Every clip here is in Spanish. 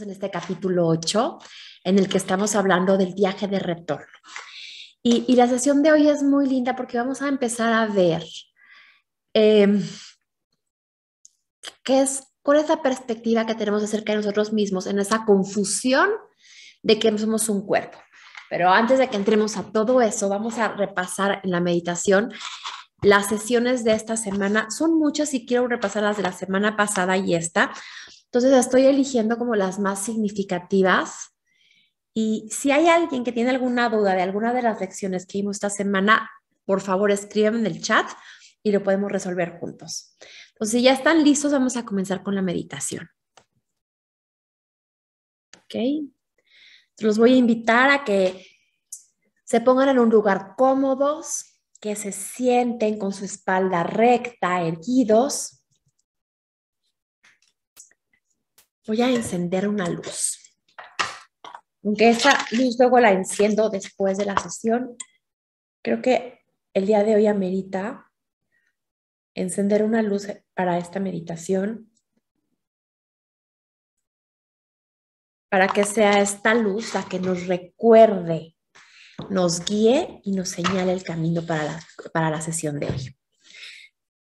en este capítulo 8, en el que estamos hablando del viaje de retorno. Y, la sesión de hoy es muy linda porque vamos a empezar a ver em, qué es, cuál esa perspectiva que tenemos acerca de nosotros mismos en esa confusión de que somos un cuerpo. Pero antes de que entremos a todo eso, vamos a repasar en la meditación las sesiones de esta semana son muchas y quiero repasar las de la semana pasada y esta, entonces estoy eligiendo como las más significativas. Y si hay alguien que tiene alguna duda de alguna de las lecciones que vimos esta semana, por favor escriban en el chat y lo podemos resolver juntos. Entonces, si ya están listos, vamos a comenzar con la meditación. ¿Ok? Los voy a invitar a que se pongan en un lugar cómodos, que se sienten con su espalda recta, erguidos voy a encender una luz. Aunque esta luz luego la enciendo después de la sesión, creo que el día de hoy amerita encender una luz para esta meditación, para que sea esta luz la que nos recuerde, nos guíe y nos señale el camino para la, para la sesión de hoy.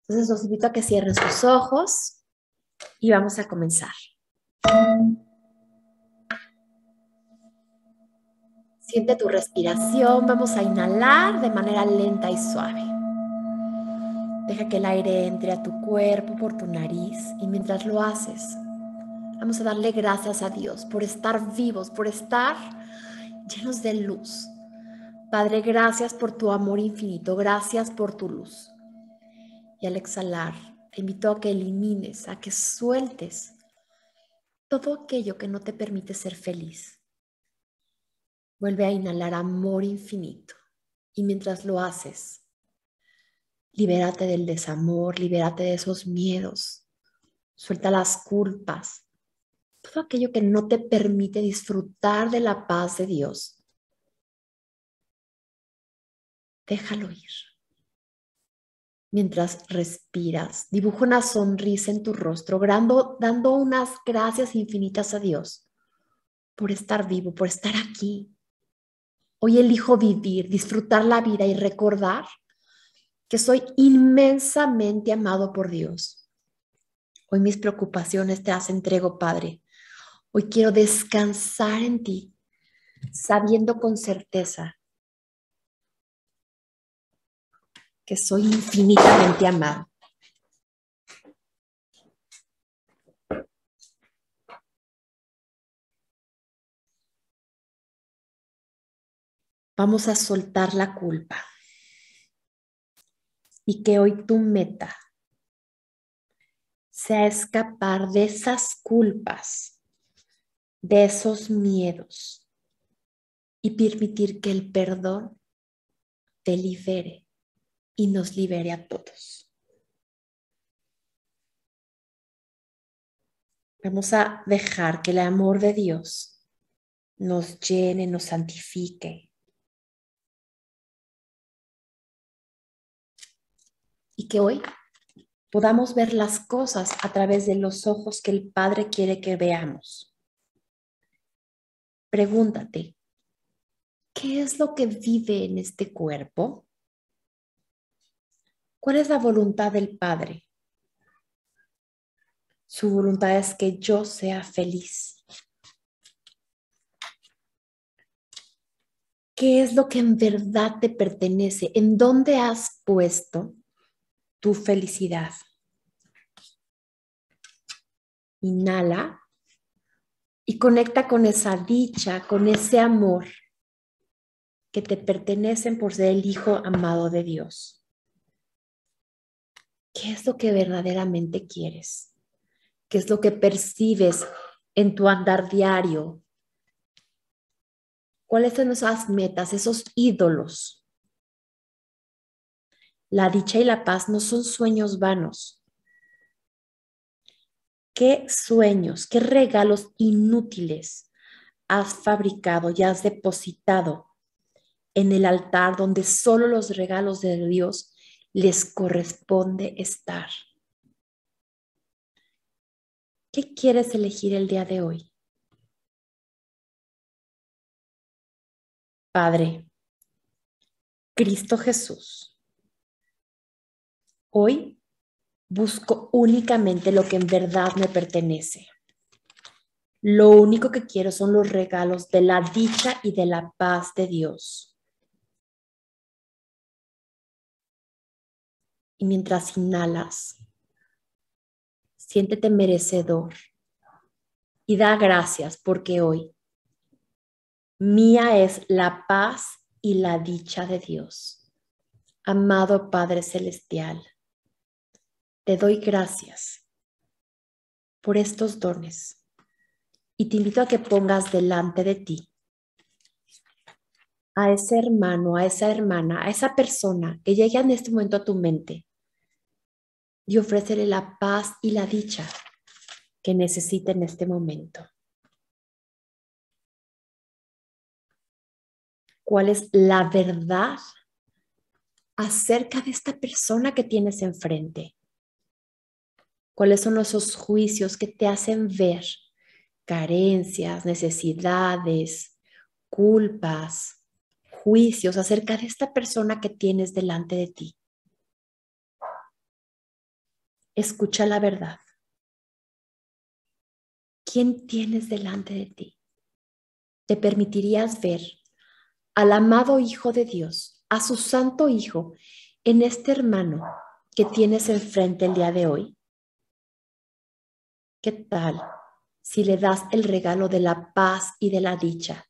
Entonces los invito a que cierren sus ojos y vamos a comenzar. Siente tu respiración. Vamos a inhalar de manera lenta y suave. Deja que el aire entre a tu cuerpo por tu nariz y mientras lo haces, vamos a darle gracias a Dios por estar vivos, por estar llenos de luz. Padre, gracias por tu amor infinito, gracias por tu luz. Y al exhalar, te invito a que elimines, a que sueltes todo aquello que no te permite ser feliz. Vuelve a inhalar amor infinito y mientras lo haces, libérate del desamor, libérate de esos miedos, suelta las culpas, todo aquello que no te permite disfrutar de la paz de Dios. Déjalo ir mientras respiras. dibujo una sonrisa en tu rostro, dando, dando unas gracias infinitas a Dios por estar vivo, por estar aquí. Hoy elijo vivir, disfrutar la vida y recordar que soy inmensamente amado por Dios. Hoy mis preocupaciones te las entrego, Padre. Hoy quiero descansar en ti, sabiendo con certeza que soy infinitamente amado. Vamos a soltar la culpa y que hoy tu meta sea escapar de esas culpas, de esos miedos y permitir que el perdón te libere y nos libere a todos. Vamos a dejar que el amor de Dios nos llene, nos santifique. Y que hoy podamos ver las cosas a través de los ojos que el Padre quiere que veamos. Pregúntate, ¿qué es lo que vive en este cuerpo? ¿Cuál es la voluntad del Padre? Su voluntad es que yo sea feliz. ¿Qué es lo que en verdad te pertenece? ¿En dónde has puesto tu felicidad? Inhala y conecta con esa dicha, con ese amor que te pertenecen por ser el hijo amado de Dios. ¿Qué es lo que verdaderamente quieres? ¿Qué es lo que percibes en tu andar diario? ¿Cuáles son esas metas, esos ídolos? La dicha y la paz no son sueños vanos. ¿Qué sueños, qué regalos inútiles has fabricado y has depositado en el altar donde solo los regalos de Dios les corresponde estar. ¿Qué quieres elegir el día de hoy? Padre, Cristo Jesús, hoy busco únicamente lo que en verdad me pertenece. Lo único que quiero son los regalos de la dicha y de la paz de Dios Y mientras inhalas, siéntete merecedor y da gracias porque hoy mía es la paz y la dicha de Dios. Amado Padre Celestial, te doy gracias por estos dones y te invito a que pongas delante de ti a ese hermano, a esa hermana, a esa persona que llegue en este momento a tu mente y ofrecerle la paz y la dicha que necesita en este momento. ¿Cuál es la verdad acerca de esta persona que tienes enfrente? ¿Cuáles son esos juicios que te hacen ver carencias, necesidades, culpas, juicios acerca de esta persona que tienes delante de ti? Escucha la verdad. ¿Quién tienes delante de ti? ¿Te permitirías ver al amado Hijo de Dios, a su Santo Hijo, en este hermano que tienes enfrente el día de hoy? ¿Qué tal si le das el regalo de la paz y de la dicha,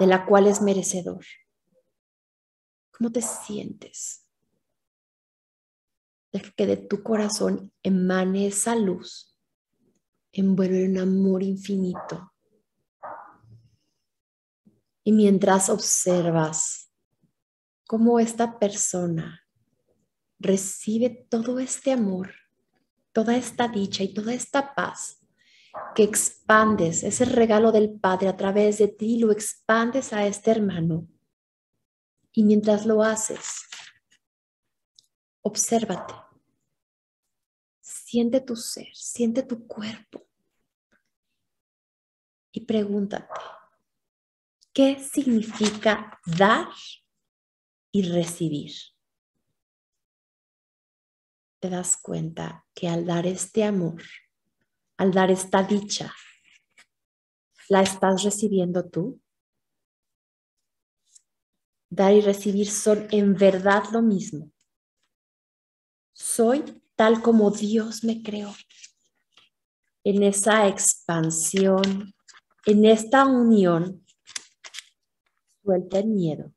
de la cual es merecedor? ¿Cómo te sientes? que de tu corazón emane esa luz, envuelve un amor infinito. Y mientras observas cómo esta persona recibe todo este amor, toda esta dicha y toda esta paz que expandes, ese regalo del Padre a través de ti, lo expandes a este hermano. Y mientras lo haces, obsérvate. Siente tu ser, siente tu cuerpo. Y pregúntate, ¿qué significa dar y recibir? Te das cuenta que al dar este amor, al dar esta dicha, ¿la estás recibiendo tú? Dar y recibir son en verdad lo mismo. Soy tal como Dios me creó, en esa expansión, en esta unión. Suelta el miedo,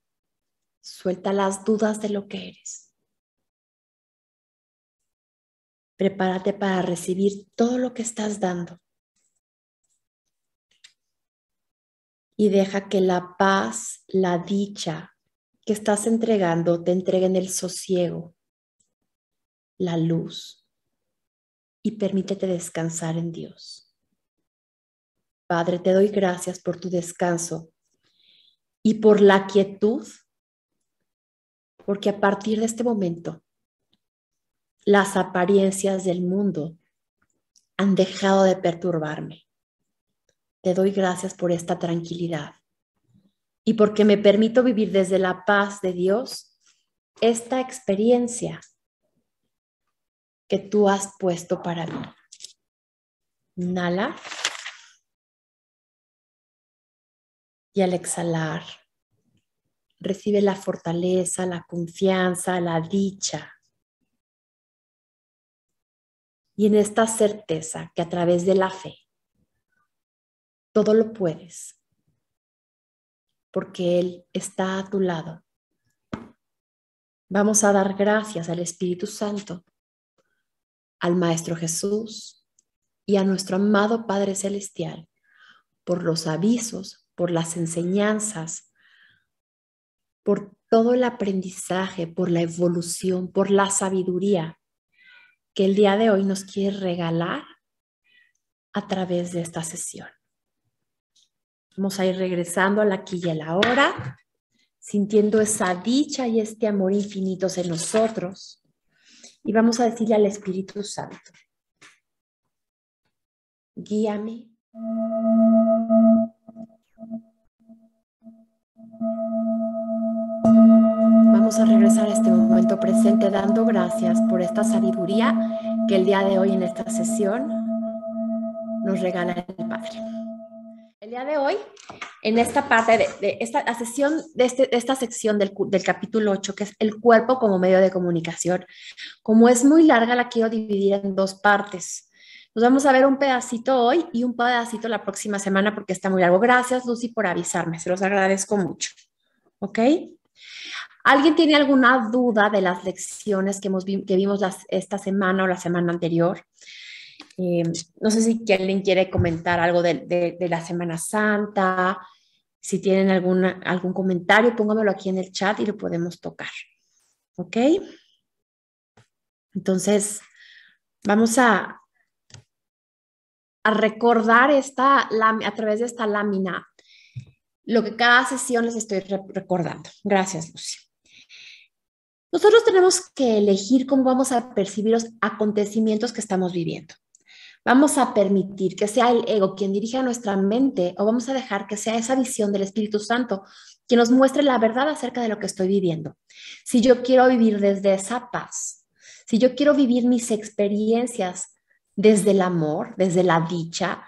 suelta las dudas de lo que eres. Prepárate para recibir todo lo que estás dando. Y deja que la paz, la dicha que estás entregando te entreguen el sosiego, la luz y permítete descansar en Dios. Padre, te doy gracias por tu descanso y por la quietud, porque a partir de este momento las apariencias del mundo han dejado de perturbarme. Te doy gracias por esta tranquilidad y porque me permito vivir desde la paz de Dios esta experiencia que tú has puesto para mí. Inhala. Y al exhalar, recibe la fortaleza, la confianza, la dicha. Y en esta certeza que a través de la fe, todo lo puedes, porque Él está a tu lado. Vamos a dar gracias al Espíritu Santo al Maestro Jesús y a nuestro amado Padre Celestial por los avisos, por las enseñanzas, por todo el aprendizaje, por la evolución, por la sabiduría que el día de hoy nos quiere regalar a través de esta sesión. Vamos a ir regresando a la aquí y a la hora, sintiendo esa dicha y este amor infinitos en nosotros y vamos a decirle al Espíritu Santo, guíame. Vamos a regresar a este momento presente dando gracias por esta sabiduría que el día de hoy en esta sesión nos regala el Padre. El día de hoy, en esta parte de, esta sesión, este, de, esta sección del, capítulo 8, que es el cuerpo como medio de comunicación, como es muy larga, la quiero dividir en dos partes. Nos vamos a ver un pedacito hoy y un pedacito la próxima semana porque está muy largo. Gracias, Lucy, por avisarme, se los agradezco mucho. ¿Ok? ¿Alguien tiene alguna duda de las lecciones que, hemos, vimos las, esta semana o la semana anterior? Eh, no sé si alguien quiere comentar algo de, la Semana Santa, si tienen algún comentario, póngamelo aquí en el chat y lo podemos tocar. ¿Ok? Entonces, vamos a, recordar esta, a través de esta lámina lo que cada sesión les estoy recordando. Gracias, Lucy. Nosotros tenemos que elegir cómo vamos a percibir los acontecimientos que estamos viviendo. ¿Vamos a permitir que sea el ego quien dirija nuestra mente o vamos a dejar que sea esa visión del Espíritu Santo que nos muestre la verdad acerca de lo que estoy viviendo? Si yo quiero vivir desde esa paz, si yo quiero vivir mis experiencias desde el amor, desde la dicha,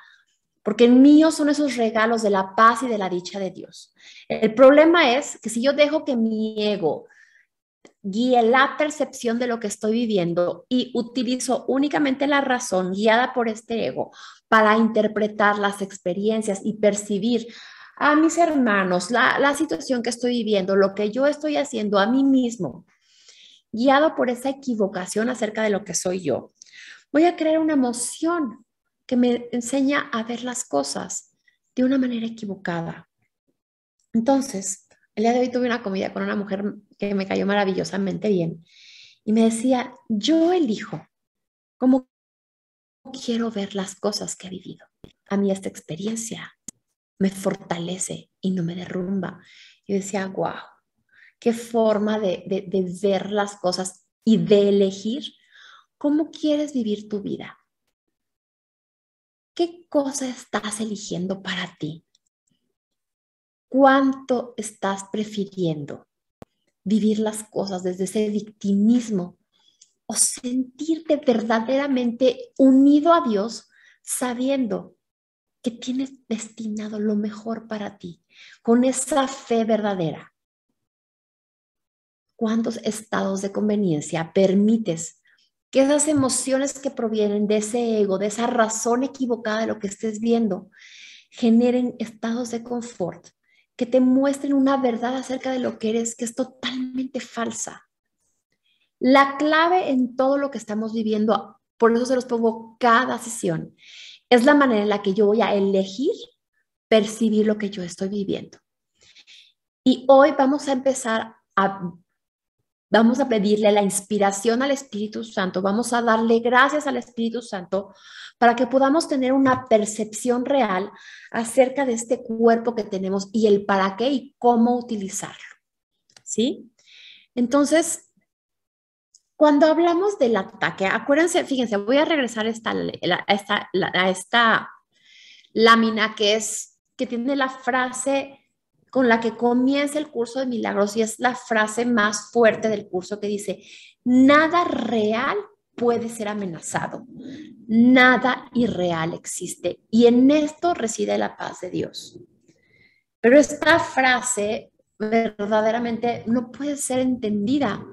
porque míos son esos regalos de la paz y de la dicha de Dios. El problema es que si yo dejo que mi ego Guíe la percepción de lo que estoy viviendo y utilizo únicamente la razón guiada por este ego para interpretar las experiencias y percibir a mis hermanos, la situación que estoy viviendo, lo que yo estoy haciendo a mí mismo, guiado por esa equivocación acerca de lo que soy yo, voy a crear una emoción que me enseña a ver las cosas de una manera equivocada. Entonces, el día de hoy tuve una comida con una mujer que me cayó maravillosamente bien y me decía, yo elijo cómo quiero ver las cosas que he vivido. A mí esta experiencia me fortalece y no me derrumba. Y decía, wow, qué forma de, de ver las cosas y de elegir cómo quieres vivir tu vida. ¿Qué cosa estás eligiendo para ti? cuánto estás prefiriendo vivir las cosas desde ese victimismo o sentirte verdaderamente unido a Dios sabiendo que tienes destinado lo mejor para ti, con esa fe verdadera. ¿Cuántos estados de conveniencia permites que esas emociones que provienen de ese ego, de esa razón equivocada de lo que estés viendo, generen estados de confort que te muestren una verdad acerca de lo que eres que es totalmente falsa. La clave en todo lo que estamos viviendo, por eso se los pongo cada sesión, es la manera en la que yo voy a elegir percibir lo que yo estoy viviendo. Y hoy vamos a empezar a Vamos a pedirle la inspiración al Espíritu Santo, vamos a darle gracias al Espíritu Santo para que podamos tener una percepción real acerca de este cuerpo que tenemos y el para qué y cómo utilizarlo. ¿Sí? Entonces, cuando hablamos del ataque, acuérdense, fíjense, voy a regresar a esta, esta, esta lámina que es que tiene la frase con la que comienza el curso de milagros y es la frase más fuerte del curso que dice, nada real puede ser amenazado, nada irreal existe y en esto reside la paz de Dios. Pero esta frase verdaderamente no puede ser entendida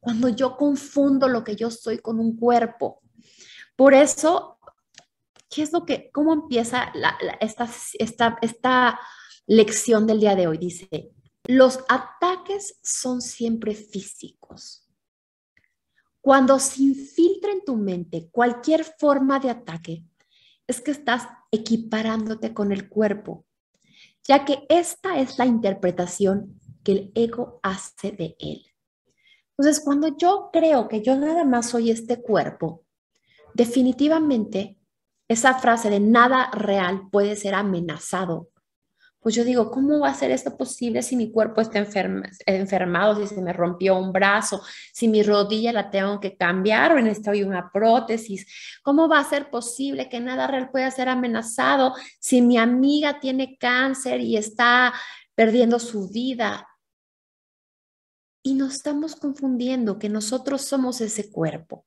cuando yo confundo lo que yo soy con un cuerpo. Por eso, ¿qué es lo que, cómo empieza esta, esta lección del día de hoy. Dice, los ataques son siempre físicos. Cuando se infiltra en tu mente cualquier forma de ataque, es que estás equiparándote con el cuerpo, ya que esta es la interpretación que el ego hace de él. Entonces, cuando yo creo que yo nada más soy este cuerpo, definitivamente esa frase de nada real puede ser amenazado pues yo digo, ¿cómo va a ser esto posible si mi cuerpo está enfermado, si se me rompió un brazo, si mi rodilla la tengo que cambiar o necesito una prótesis? ¿Cómo va a ser posible que nada real pueda ser amenazado si mi amiga tiene cáncer y está perdiendo su vida? Y nos estamos confundiendo que nosotros somos ese cuerpo.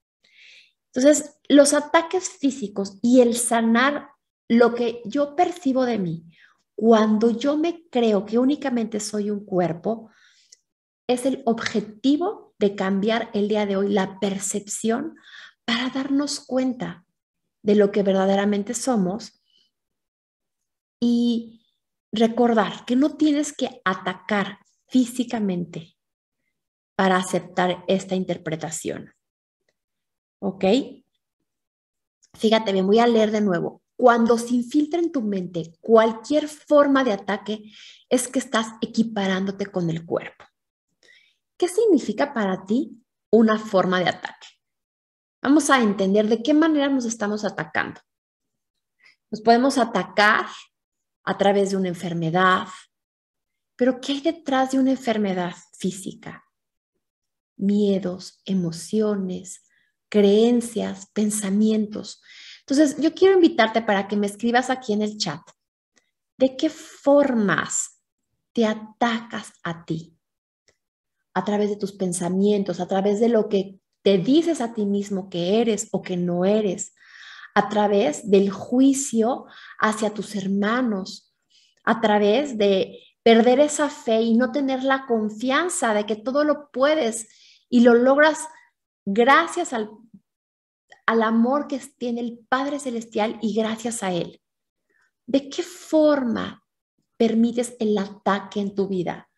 Entonces, los ataques físicos y el sanar lo que yo percibo de mí cuando yo me creo que únicamente soy un cuerpo, es el objetivo de cambiar el día de hoy la percepción para darnos cuenta de lo que verdaderamente somos y recordar que no tienes que atacar físicamente para aceptar esta interpretación. ¿Ok? Fíjate bien, voy a leer de nuevo. Cuando se infiltra en tu mente cualquier forma de ataque, es que estás equiparándote con el cuerpo. ¿Qué significa para ti una forma de ataque? Vamos a entender de qué manera nos estamos atacando. Nos podemos atacar a través de una enfermedad, pero ¿qué hay detrás de una enfermedad física? Miedos, emociones, creencias, pensamientos entonces, yo quiero invitarte para que me escribas aquí en el chat. ¿De qué formas te atacas a ti? A través de tus pensamientos, a través de lo que te dices a ti mismo que eres o que no eres, a través del juicio hacia tus hermanos, a través de perder esa fe y no tener la confianza de que todo lo puedes y lo logras gracias al al amor que tiene el Padre Celestial y gracias a Él. ¿De qué forma permites el ataque en tu vida?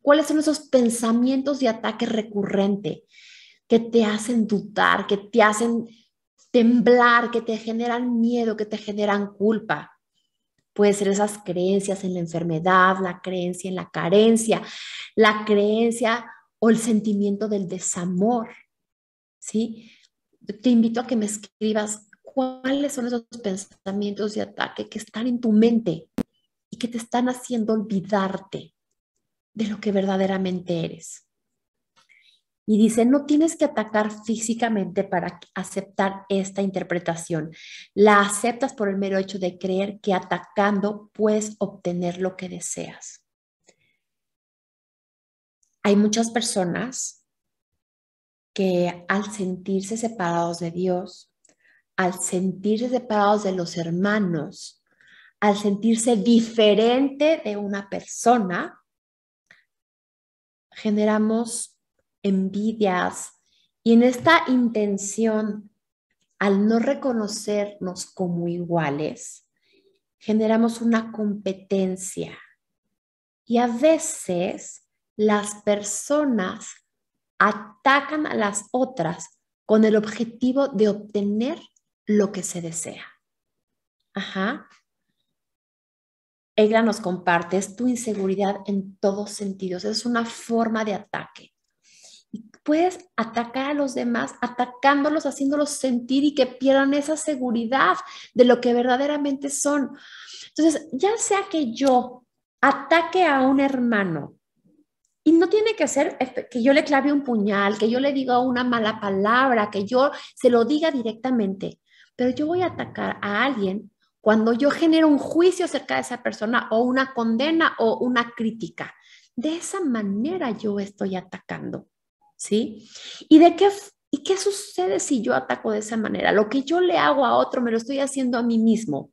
¿Cuáles son esos pensamientos de ataque recurrente que te hacen dudar, que te hacen temblar, que te generan miedo, que te generan culpa? Puede ser esas creencias en la enfermedad, la creencia en la carencia, la creencia o el sentimiento del desamor, ¿sí? te invito a que me escribas cuáles son esos pensamientos de ataque que están en tu mente y que te están haciendo olvidarte de lo que verdaderamente eres. Y dice, no tienes que atacar físicamente para aceptar esta interpretación. La aceptas por el mero hecho de creer que atacando puedes obtener lo que deseas. Hay muchas personas que al sentirse separados de Dios, al sentirse separados de los hermanos, al sentirse diferente de una persona, generamos envidias y en esta intención, al no reconocernos como iguales, generamos una competencia. Y a veces las personas atacan a las otras con el objetivo de obtener lo que se desea. Ajá. Egla nos comparte, es tu inseguridad en todos sentidos, es una forma de ataque. puedes atacar a los demás atacándolos, haciéndolos sentir y que pierdan esa seguridad de lo que verdaderamente son. Entonces, ya sea que yo ataque a un hermano y no tiene que ser que yo le clave un puñal, que yo le diga una mala palabra, que yo se lo diga directamente. Pero yo voy a atacar a alguien cuando yo genero un juicio acerca de esa persona o una condena o una crítica. De esa manera yo estoy atacando, ¿sí? ¿Y de qué y qué sucede si yo ataco de esa manera? Lo que yo le hago a otro me lo estoy haciendo a mí mismo.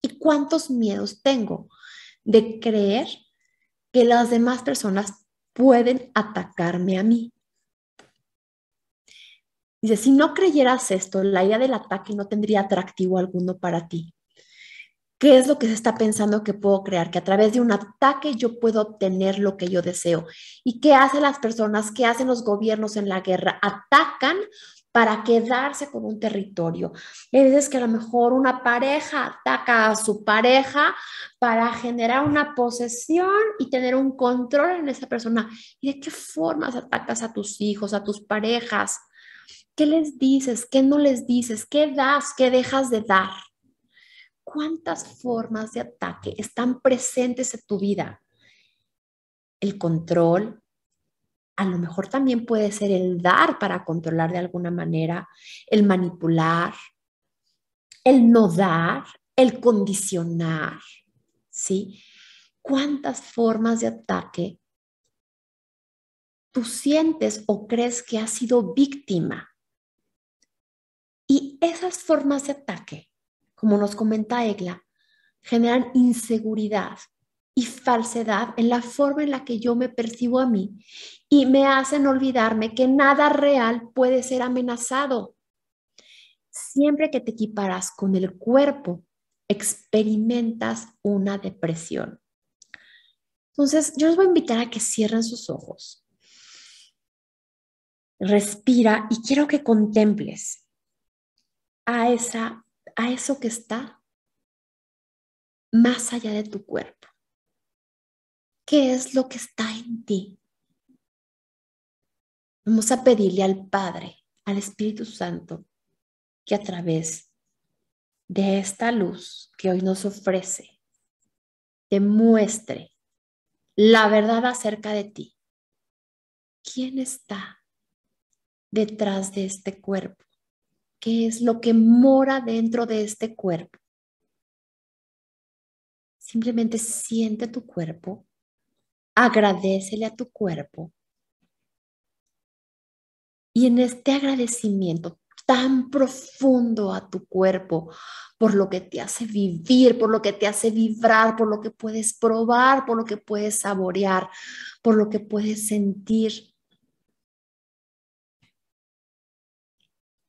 ¿Y cuántos miedos tengo de creer que las demás personas pueden atacarme a mí. Dice, si no creyeras esto, la idea del ataque no tendría atractivo alguno para ti. ¿Qué es lo que se está pensando que puedo crear? Que a través de un ataque yo puedo obtener lo que yo deseo. ¿Y qué hacen las personas? ¿Qué hacen los gobiernos en la guerra? Atacan para quedarse con un territorio. Le dices que a lo mejor una pareja ataca a su pareja para generar una posesión y tener un control en esa persona. ¿Y de qué formas atacas a tus hijos, a tus parejas? ¿Qué les dices? ¿Qué no les dices? ¿Qué das? ¿Qué dejas de dar? ¿Cuántas formas de ataque están presentes en tu vida? El control, a lo mejor también puede ser el dar para controlar de alguna manera, el manipular, el no dar, el condicionar, ¿sí? ¿Cuántas formas de ataque tú sientes o crees que has sido víctima? Y esas formas de ataque, como nos comenta Egla, generan inseguridad, y falsedad en la forma en la que yo me percibo a mí y me hacen olvidarme que nada real puede ser amenazado. Siempre que te equiparas con el cuerpo, experimentas una depresión. Entonces, yo os voy a invitar a que cierren sus ojos. Respira y quiero que contemples a esa a eso que está más allá de tu cuerpo. ¿Qué es lo que está en ti? Vamos a pedirle al Padre, al Espíritu Santo, que a través de esta luz que hoy nos ofrece, te muestre la verdad acerca de ti. ¿Quién está detrás de este cuerpo? ¿Qué es lo que mora dentro de este cuerpo? Simplemente siente tu cuerpo agradecele a tu cuerpo. Y en este agradecimiento tan profundo a tu cuerpo por lo que te hace vivir, por lo que te hace vibrar, por lo que puedes probar, por lo que puedes saborear, por lo que puedes sentir.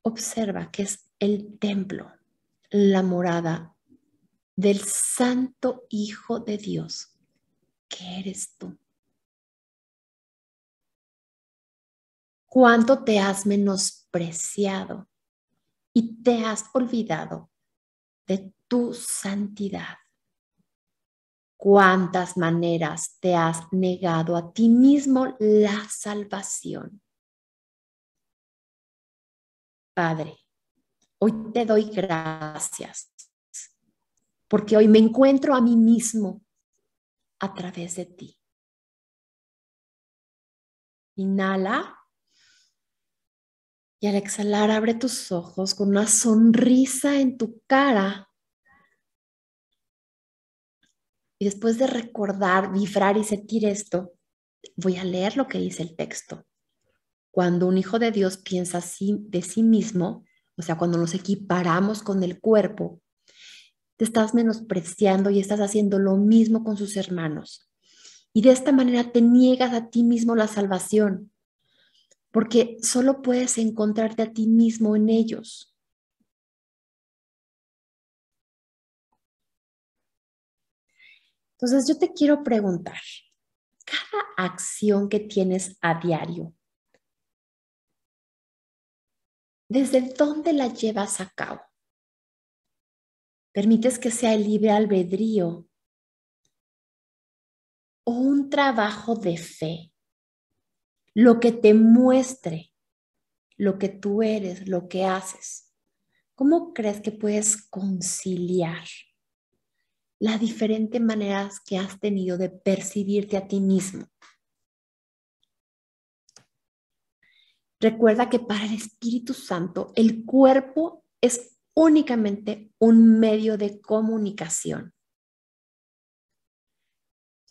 Observa que es el templo, la morada del Santo Hijo de Dios ¿Qué eres tú. ¿Cuánto te has menospreciado y te has olvidado de tu santidad? ¿Cuántas maneras te has negado a ti mismo la salvación? Padre, hoy te doy gracias porque hoy me encuentro a mí mismo a través de ti. Inhala. Y al exhalar, abre tus ojos con una sonrisa en tu cara. Y después de recordar, vibrar y sentir esto, voy a leer lo que dice el texto. Cuando un hijo de Dios piensa así de sí mismo, o sea, cuando nos equiparamos con el cuerpo, te estás menospreciando y estás haciendo lo mismo con sus hermanos. Y de esta manera te niegas a ti mismo la salvación, porque solo puedes encontrarte a ti mismo en ellos. Entonces yo te quiero preguntar, cada acción que tienes a diario, ¿desde dónde la llevas a cabo? Permites que sea el libre albedrío o un trabajo de fe. Lo que te muestre lo que tú eres, lo que haces. ¿Cómo crees que puedes conciliar las diferentes maneras que has tenido de percibirte a ti mismo? Recuerda que para el Espíritu Santo el cuerpo es únicamente un medio de comunicación.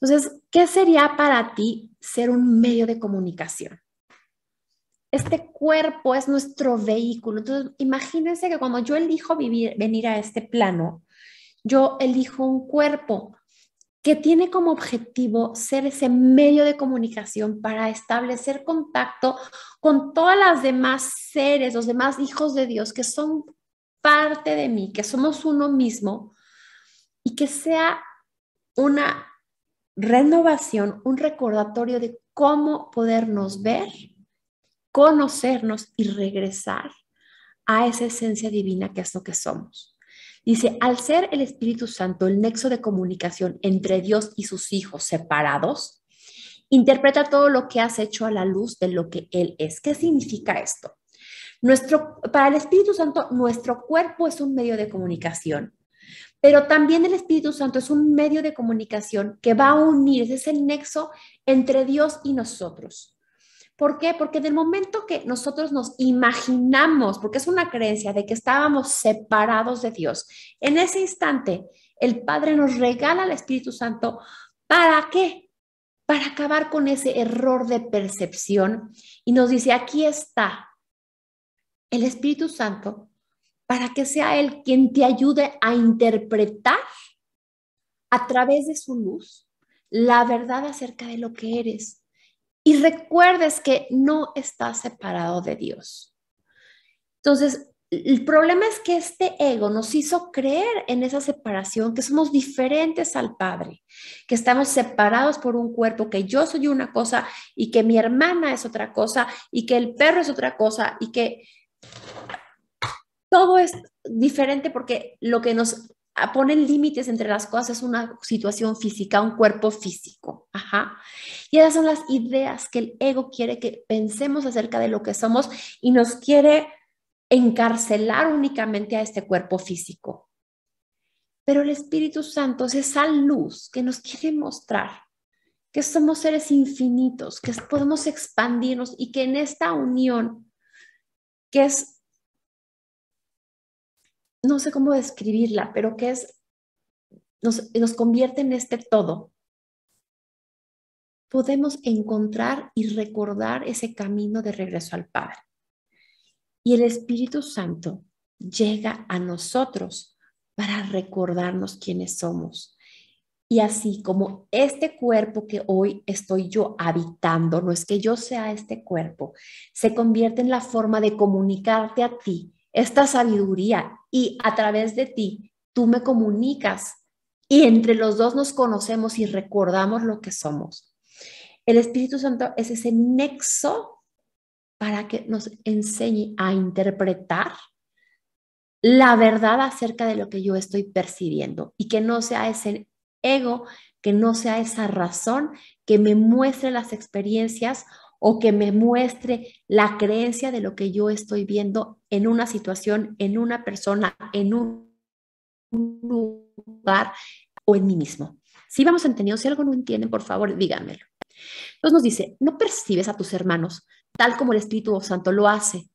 Entonces, ¿qué sería para ti ser un medio de comunicación? Este cuerpo es nuestro vehículo. Entonces, imagínense que cuando yo elijo vivir, venir a este plano, yo elijo un cuerpo que tiene como objetivo ser ese medio de comunicación para establecer contacto con todas las demás seres, los demás hijos de Dios que son parte de mí, que somos uno mismo y que sea una renovación, un recordatorio de cómo podernos ver, conocernos y regresar a esa esencia divina que es lo que somos. Dice, al ser el Espíritu Santo el nexo de comunicación entre Dios y sus hijos separados, interpreta todo lo que has hecho a la luz de lo que Él es. ¿Qué significa esto? para el Espíritu Santo, nuestro cuerpo es un medio de comunicación, pero también el Espíritu Santo es un medio de comunicación que va a unir, es el nexo entre Dios y nosotros. ¿Por qué? Porque del momento que nosotros nos imaginamos, porque es una creencia de que estábamos separados de Dios, en ese instante el Padre nos regala al Espíritu Santo. ¿Para qué? Para acabar con ese error de percepción y nos dice, aquí está, el Espíritu Santo para que sea Él quien te ayude a interpretar a través de su luz la verdad acerca de lo que eres. Y recuerdes que no estás separado de Dios. Entonces, el problema es que este ego nos hizo creer en esa separación, que somos diferentes al Padre, que estamos separados por un cuerpo, que yo soy una cosa y que mi hermana es otra cosa y que el perro es otra cosa y que todo es diferente porque lo que nos ah, pone límites entre las cosas es una situación física, un cuerpo físico. Ajá. Y esas son las ideas que el ego quiere que pensemos acerca de lo que somos y nos quiere encarcelar únicamente a este cuerpo físico. Pero el Espíritu Santo es esa luz que nos quiere mostrar que somos seres infinitos, que podemos expandirnos y que en esta unión que es, no sé cómo describirla, pero que es, nos, nos convierte en este todo. Podemos encontrar y recordar ese camino de regreso al Padre. Y el Espíritu Santo llega a nosotros para recordarnos quiénes somos, y así como este cuerpo que hoy estoy yo habitando, no es que yo sea este cuerpo, se convierte en la forma de comunicarte a ti esta sabiduría y a través de ti tú me comunicas y entre los dos nos conocemos y recordamos lo que somos. El Espíritu Santo es ese nexo para que nos enseñe a interpretar la verdad acerca de lo que yo estoy percibiendo y que no sea ese ego que no sea esa razón que me muestre las experiencias o que me muestre la creencia de lo que yo estoy viendo en una situación, en una persona, en un lugar o en mí mismo. Si vamos entendiendo, si algo no entienden, por favor, díganmelo. Entonces nos dice, no percibes a tus hermanos tal como el Espíritu Santo lo hace,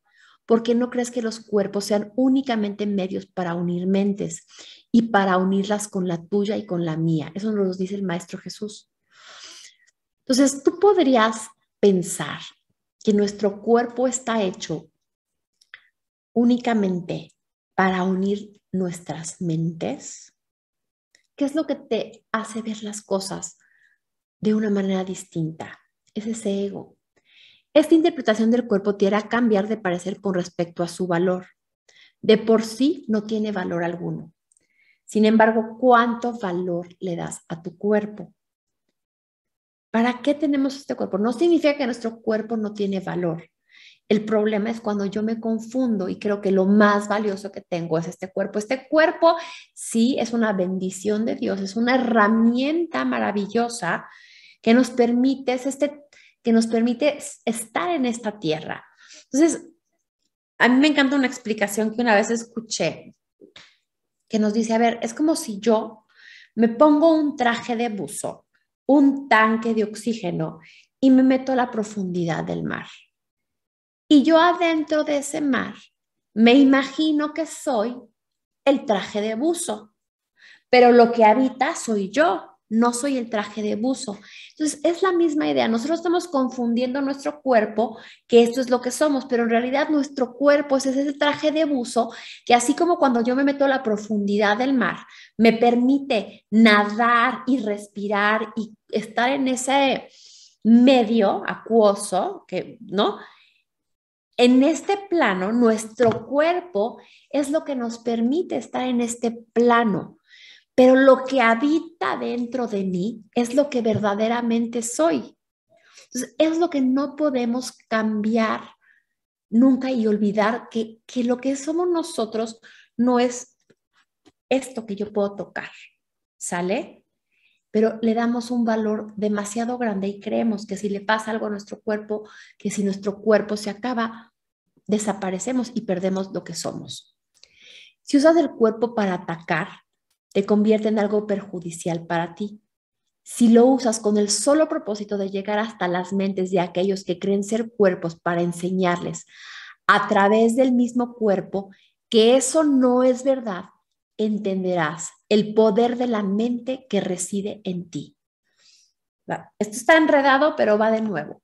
porque no crees que los cuerpos sean únicamente medios para unir mentes y para unirlas con la tuya y con la mía. Eso nos lo dice el Maestro Jesús. Entonces, tú podrías pensar que nuestro cuerpo está hecho únicamente para unir nuestras mentes. ¿Qué es lo que te hace ver las cosas de una manera distinta? Es ese ego. Esta interpretación del cuerpo te hará cambiar de parecer con respecto a su valor. De por sí no tiene valor alguno. Sin embargo, ¿cuánto valor le das a tu cuerpo? ¿Para qué tenemos este cuerpo? No significa que nuestro cuerpo no tiene valor. El problema es cuando yo me confundo y creo que lo más valioso que tengo es este cuerpo. Este cuerpo sí es una bendición de Dios, es una herramienta maravillosa que nos permite, este, que nos permite estar en esta tierra. Entonces, a mí me encanta una explicación que una vez escuché que nos dice, a ver, es como si yo me pongo un traje de buzo, un tanque de oxígeno y me meto a la profundidad del mar. Y yo adentro de ese mar me imagino que soy el traje de buzo, pero lo que habita soy yo no soy el traje de buzo. Entonces, es la misma idea. Nosotros estamos confundiendo nuestro cuerpo, que esto es lo que somos, pero en realidad nuestro cuerpo es ese traje de buzo que así como cuando yo me meto a la profundidad del mar, me permite nadar y respirar y estar en ese medio acuoso, que, ¿no? En este plano, nuestro cuerpo es lo que nos permite estar en este plano pero lo que habita dentro de mí es lo que verdaderamente soy. es lo que no podemos cambiar nunca y olvidar que, que lo que somos nosotros no es esto que yo puedo tocar, ¿sale? Pero le damos un valor demasiado grande y creemos que si le pasa algo a nuestro cuerpo, que si nuestro cuerpo se acaba, desaparecemos y perdemos lo que somos. Si usas el cuerpo para atacar, te convierte en algo perjudicial para ti. Si lo usas con el solo propósito de llegar hasta las mentes de aquellos que creen ser cuerpos para enseñarles a través del mismo cuerpo que eso no es verdad, entenderás el poder de la mente que reside en ti. Esto está enredado, pero va de nuevo.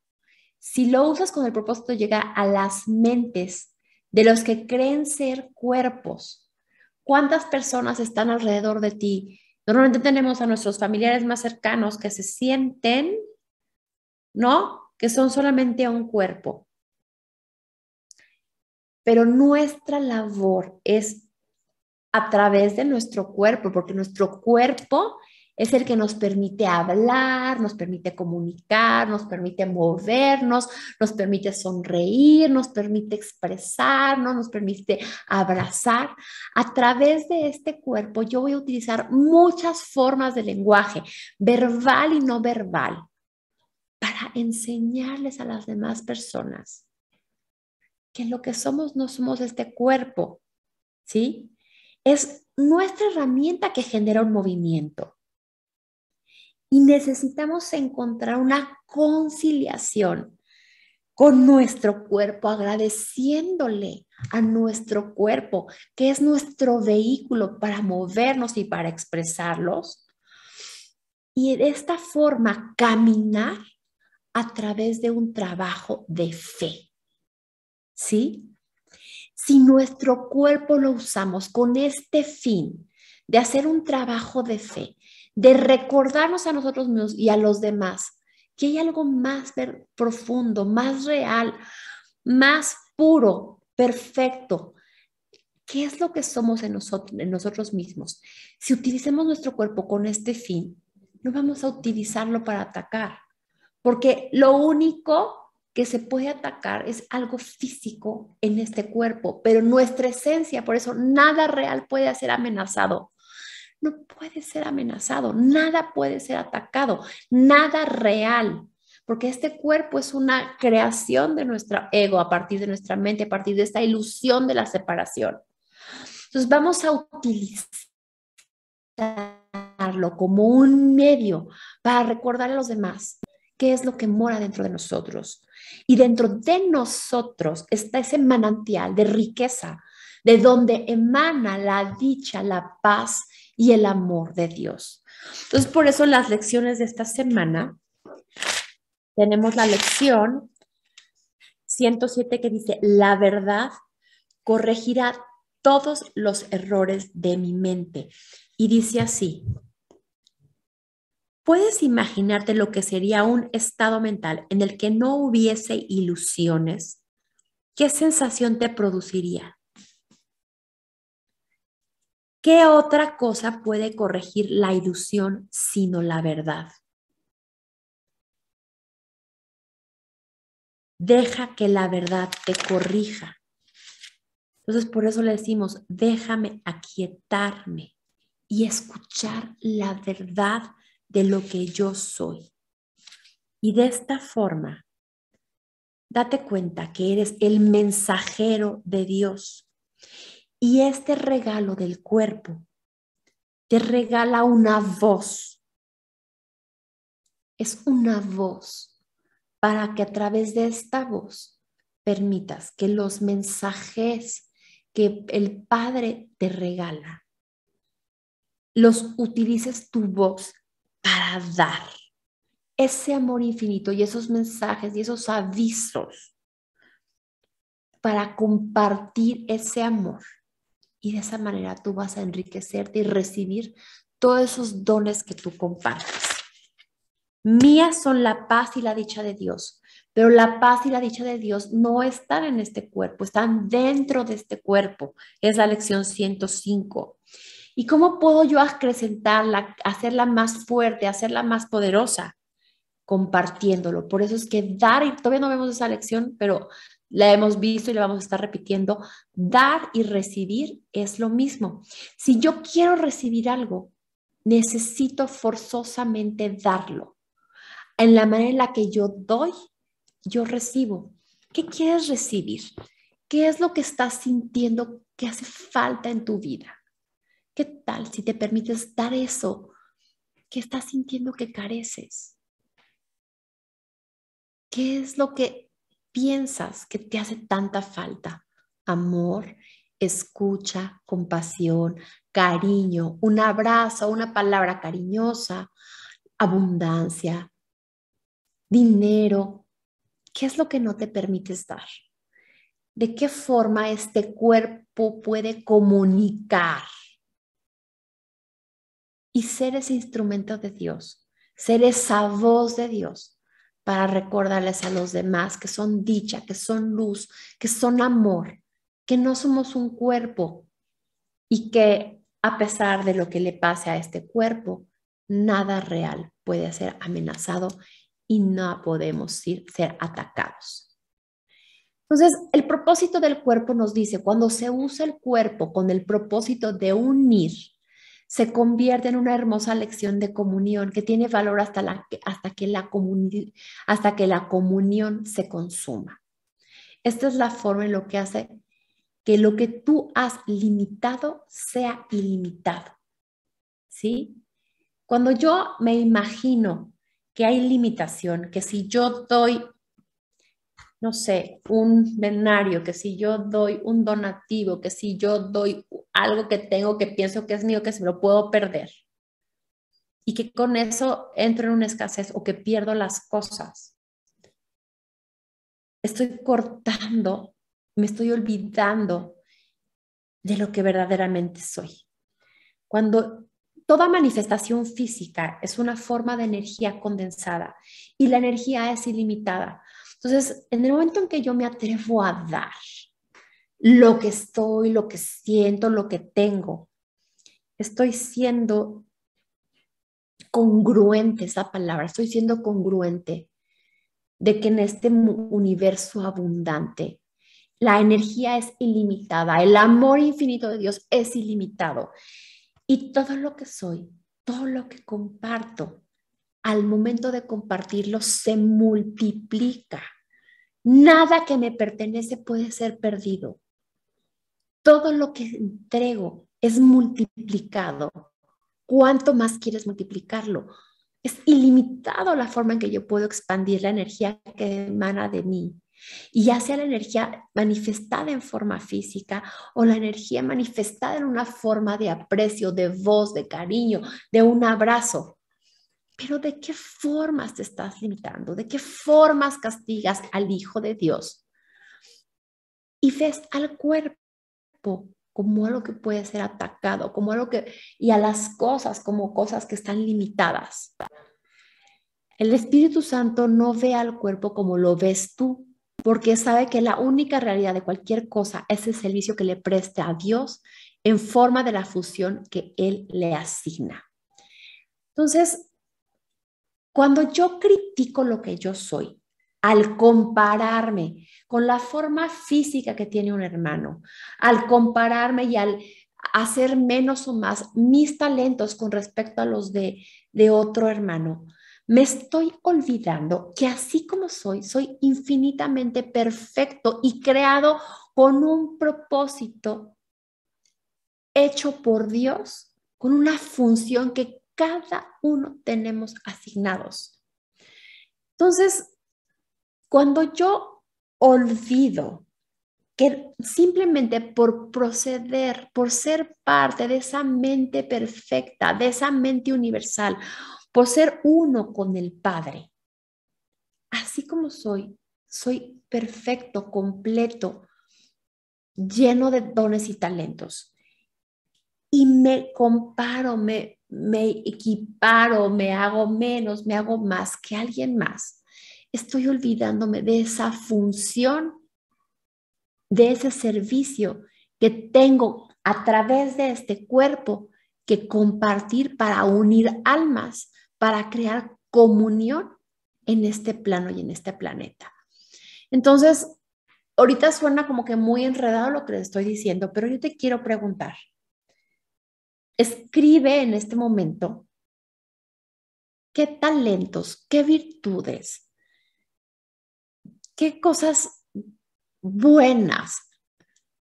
Si lo usas con el propósito de llegar a las mentes de los que creen ser cuerpos cuántas personas están alrededor de ti. Normalmente tenemos a nuestros familiares más cercanos que se sienten, ¿no? Que son solamente un cuerpo. Pero nuestra labor es a través de nuestro cuerpo, porque nuestro cuerpo es el que nos permite hablar, nos permite comunicar, nos permite movernos, nos permite sonreír, nos permite expresarnos, nos permite abrazar. A través de este cuerpo yo voy a utilizar muchas formas de lenguaje, verbal y no verbal, para enseñarles a las demás personas que lo que somos no somos este cuerpo, ¿sí? Es nuestra herramienta que genera un movimiento y necesitamos encontrar una conciliación con nuestro cuerpo, agradeciéndole a nuestro cuerpo, que es nuestro vehículo para movernos y para expresarlos. Y de esta forma caminar a través de un trabajo de fe. ¿Sí? Si nuestro cuerpo lo usamos con este fin de hacer un trabajo de fe, de recordarnos a nosotros mismos y a los demás que hay algo más profundo, más real, más puro, perfecto. ¿Qué es lo que somos en nosotros, nosotros mismos? Si utilicemos nuestro cuerpo con este fin, no vamos a utilizarlo para atacar, porque lo único que se puede atacar es algo físico en este cuerpo, pero nuestra esencia, por eso nada real puede ser amenazado no puede ser amenazado, nada puede ser atacado, nada real, porque este cuerpo es una creación de nuestro ego a partir de nuestra mente, a partir de esta ilusión de la separación. Entonces vamos a utilizarlo como un medio para recordar a los demás qué es lo que mora dentro de nosotros. Y dentro de nosotros está ese manantial de riqueza, de donde emana la dicha, la paz, y el amor de Dios. Entonces, por eso las lecciones de esta semana, tenemos la lección 107 que dice, la verdad corregirá todos los errores de mi mente. Y dice así, ¿puedes imaginarte lo que sería un estado mental en el que no hubiese ilusiones? ¿Qué sensación te produciría? ¿Qué otra cosa puede corregir la ilusión sino la verdad? Deja que la verdad te corrija. Entonces por eso le decimos, déjame aquietarme y escuchar la verdad de lo que yo soy. Y de esta forma, date cuenta que eres el mensajero de Dios y este regalo del cuerpo te regala una voz. Es una voz para que a través de esta voz permitas que los mensajes que el Padre te regala, los utilices tu voz para dar ese amor infinito y esos mensajes y esos avisos para compartir ese amor y de esa manera tú vas a enriquecerte y recibir todos esos dones que tú compartes. Mías son la paz y la dicha de Dios, pero la paz y la dicha de Dios no están en este cuerpo, están dentro de este cuerpo. Es la lección 105. ¿Y cómo puedo yo acrecentarla, hacerla más fuerte, hacerla más poderosa? Compartiéndolo. Por eso es que dar, y todavía no vemos esa lección, pero la hemos visto y la vamos a estar repitiendo, dar y recibir es lo mismo. Si yo quiero recibir algo, necesito forzosamente darlo. En la manera en la que yo doy, yo recibo. ¿Qué quieres recibir? ¿Qué es lo que estás sintiendo que hace falta en tu vida? ¿Qué tal si te permites dar eso ¿Qué estás sintiendo que careces? ¿Qué es lo que piensas que te hace tanta falta? Amor, escucha, compasión, cariño, un abrazo, una palabra cariñosa, abundancia, dinero. ¿Qué es lo que no te permite dar? ¿De qué forma este cuerpo puede comunicar y ser ese instrumento de Dios, ser esa voz de Dios para recordarles a los demás que son dicha, que son luz, que son amor, que no somos un cuerpo y que a pesar de lo que le pase a este cuerpo, nada real puede ser amenazado y no podemos ser atacados. Entonces, el propósito del cuerpo nos dice, cuando se usa el cuerpo con el propósito de unir, se convierte en una hermosa lección de comunión que tiene valor hasta, la, hasta, que, la hasta que la comunión se consuma. Esta es la forma en lo que hace que lo que tú has limitado sea ilimitado. ¿Sí? Cuando yo me imagino que hay limitación, que si yo doy, no sé, un venario, que si yo doy un donativo, que si yo doy algo que tengo que pienso que es mío, que se lo puedo perder. Y que con eso entro en una escasez o que pierdo las cosas. Estoy cortando, me estoy olvidando de lo que verdaderamente soy. Cuando toda manifestación física es una forma de energía condensada y la energía es ilimitada. Entonces, en el momento en que yo me atrevo a dar, lo que estoy, lo que siento, lo que tengo. Estoy siendo congruente, esa palabra, estoy siendo congruente de que en este universo abundante la energía es ilimitada, el amor infinito de Dios es ilimitado y todo lo que soy, todo lo que comparto, al momento de compartirlo se multiplica. Nada que me pertenece puede ser perdido todo lo que entrego es multiplicado. ¿Cuánto más quieres multiplicarlo? Es ilimitado la forma en que yo puedo expandir la energía que emana de mí. Y ya sea la energía manifestada en forma física o la energía manifestada en una forma de aprecio, de voz, de cariño, de un abrazo. Pero ¿de qué formas te estás limitando? ¿De qué formas castigas al Hijo de Dios? Y ves al cuerpo como algo que puede ser atacado, como algo que, y a las cosas como cosas que están limitadas. El Espíritu Santo no ve al cuerpo como lo ves tú, porque sabe que la única realidad de cualquier cosa es el servicio que le presta a Dios en forma de la fusión que Él le asigna. Entonces, cuando yo critico lo que yo soy, al compararme con la forma física que tiene un hermano, al compararme y al hacer menos o más mis talentos con respecto a los de, otro hermano, me estoy olvidando que así como soy, soy infinitamente perfecto y creado con un propósito hecho por Dios, con una función que cada uno tenemos asignados. Entonces, cuando yo olvido que simplemente por proceder, por ser parte de esa mente perfecta, de esa mente universal, por ser uno con el Padre, así como soy, soy perfecto, completo, lleno de dones y talentos. Y me comparo, me, equiparo, me hago menos, me hago más que alguien más estoy olvidándome de esa función, de ese servicio que tengo a través de este cuerpo que compartir para unir almas, para crear comunión en este plano y en este planeta. Entonces, ahorita suena como que muy enredado lo que te estoy diciendo, pero yo te quiero preguntar. Escribe en este momento qué talentos, qué virtudes, ¿Qué cosas buenas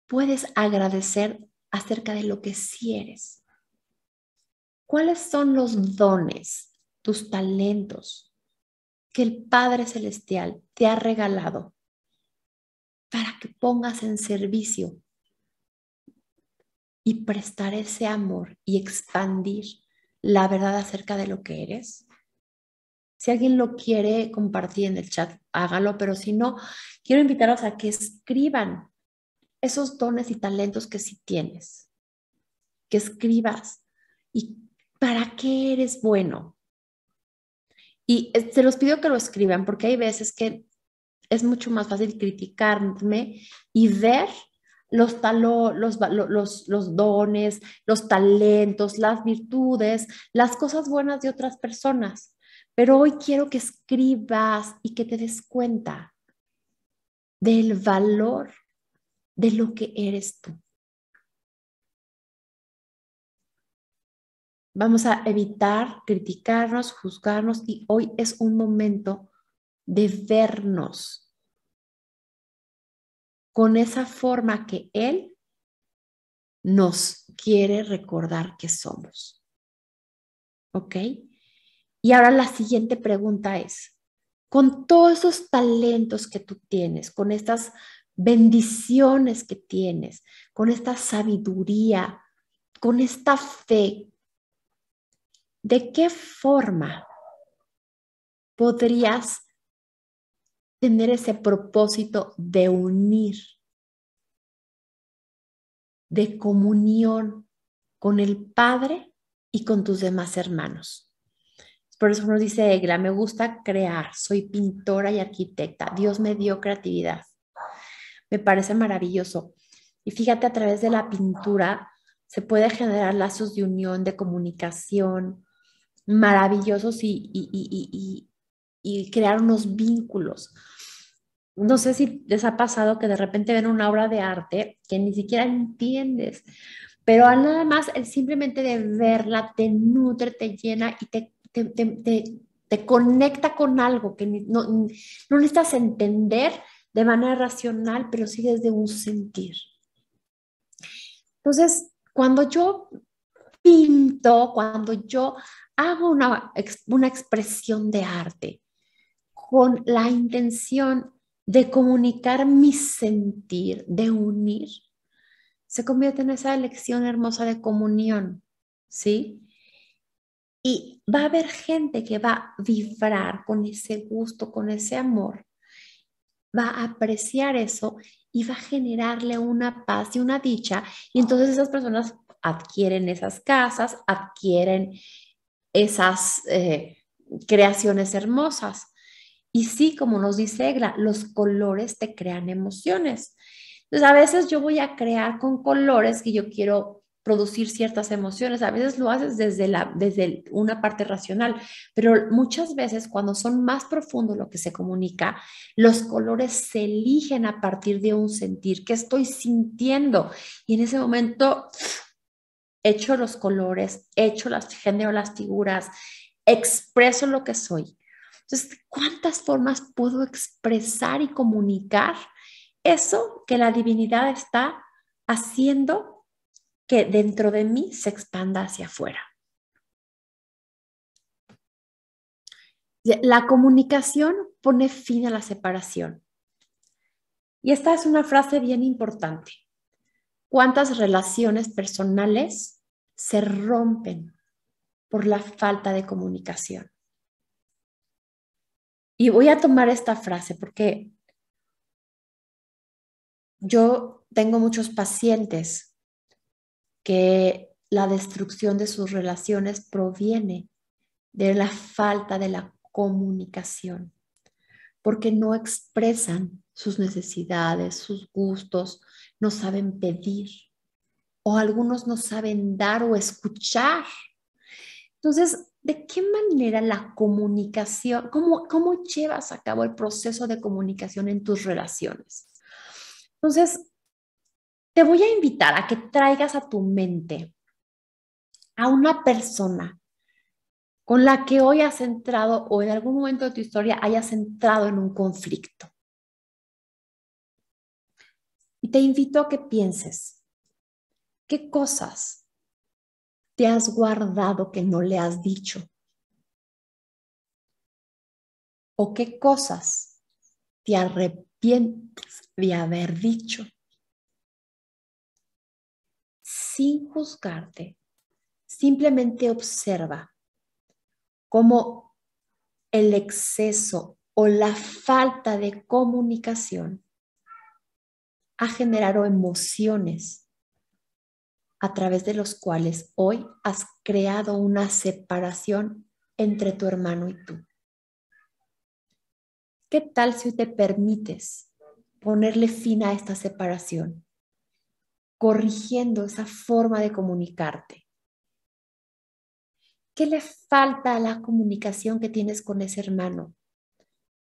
puedes agradecer acerca de lo que sí eres? ¿Cuáles son los dones, tus talentos que el Padre Celestial te ha regalado para que pongas en servicio y prestar ese amor y expandir la verdad acerca de lo que eres? Si alguien lo quiere compartir en el chat, hágalo, pero si no, quiero invitarlos a que escriban esos dones y talentos que sí tienes, que escribas y para qué eres bueno. Y eh, se los pido que lo escriban porque hay veces que es mucho más fácil criticarme y ver los, los, dones, los talentos, las virtudes, las cosas buenas de otras personas. Pero hoy quiero que escribas y que te des cuenta del valor de lo que eres tú. Vamos a evitar criticarnos, juzgarnos y hoy es un momento de vernos con esa forma que Él nos quiere recordar que somos. ¿Ok? Y ahora la siguiente pregunta es, con todos esos talentos que tú tienes, con estas bendiciones que tienes, con esta sabiduría, con esta fe, ¿de qué forma podrías tener ese propósito de unir, de comunión con el Padre y con tus demás hermanos? Por eso uno dice, Egla, me gusta crear, soy pintora y arquitecta, Dios me dio creatividad. Me parece maravilloso. Y fíjate, a través de la pintura se puede generar lazos de unión, de comunicación, maravillosos y, y crear unos vínculos. No sé si les ha pasado que de repente ven una obra de arte que ni siquiera entiendes, pero nada más el simplemente de verla te nutre, te llena y te te, conecta con algo que no, necesitas entender de manera racional, pero sí desde un sentir. Entonces, cuando yo pinto, cuando yo hago una, una, expresión de arte con la intención de comunicar mi sentir, de unir, se convierte en esa elección hermosa de comunión, ¿sí? Y va a haber gente que va a vibrar con ese gusto, con ese amor, va a apreciar eso y va a generarle una paz y una dicha. Y entonces esas personas adquieren esas casas, adquieren esas eh, creaciones hermosas. Y sí, como nos dice Egla, los colores te crean emociones. Entonces, a veces yo voy a crear con colores que yo quiero producir ciertas emociones. A veces lo haces desde, la, desde una parte racional, pero muchas veces cuando son más profundos lo que se comunica, los colores se eligen a partir de un sentir, que estoy sintiendo. Y en ese momento echo los colores, echo las, genero las figuras, expreso lo que soy. Entonces, ¿cuántas formas puedo expresar y comunicar eso que la divinidad está haciendo que dentro de mí se expanda hacia afuera. La comunicación pone fin a la separación. Y esta es una frase bien importante. ¿Cuántas relaciones personales se rompen por la falta de comunicación? Y voy a tomar esta frase porque yo tengo muchos pacientes que la destrucción de sus relaciones proviene de la falta de la comunicación, porque no expresan sus necesidades, sus gustos, no saben pedir o algunos no saben dar o escuchar. Entonces, ¿de qué manera la comunicación, cómo, llevas a cabo el proceso de comunicación en tus relaciones? Entonces, te voy a invitar a que traigas a tu mente a una persona con la que hoy has entrado o en algún momento de tu historia hayas entrado en un conflicto. Y te invito a que pienses, ¿qué cosas te has guardado que no le has dicho? ¿O qué cosas te arrepientes de haber dicho? sin juzgarte. Simplemente observa cómo el exceso o la falta de comunicación ha generado emociones a través de los cuales hoy has creado una separación entre tu hermano y tú. ¿Qué tal si te permites ponerle fin a esta separación corrigiendo esa forma de comunicarte. ¿Qué le falta a la comunicación que tienes con ese hermano?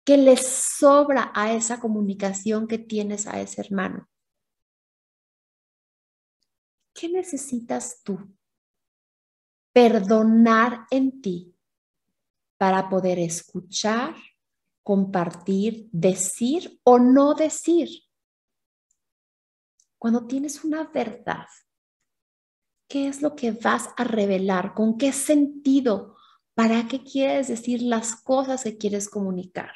¿Qué le sobra a esa comunicación que tienes a ese hermano? ¿Qué necesitas tú perdonar en ti para poder escuchar, compartir, decir o no decir? cuando tienes una verdad, ¿qué es lo que vas a revelar? ¿Con qué sentido? ¿Para qué quieres decir las cosas que quieres comunicar?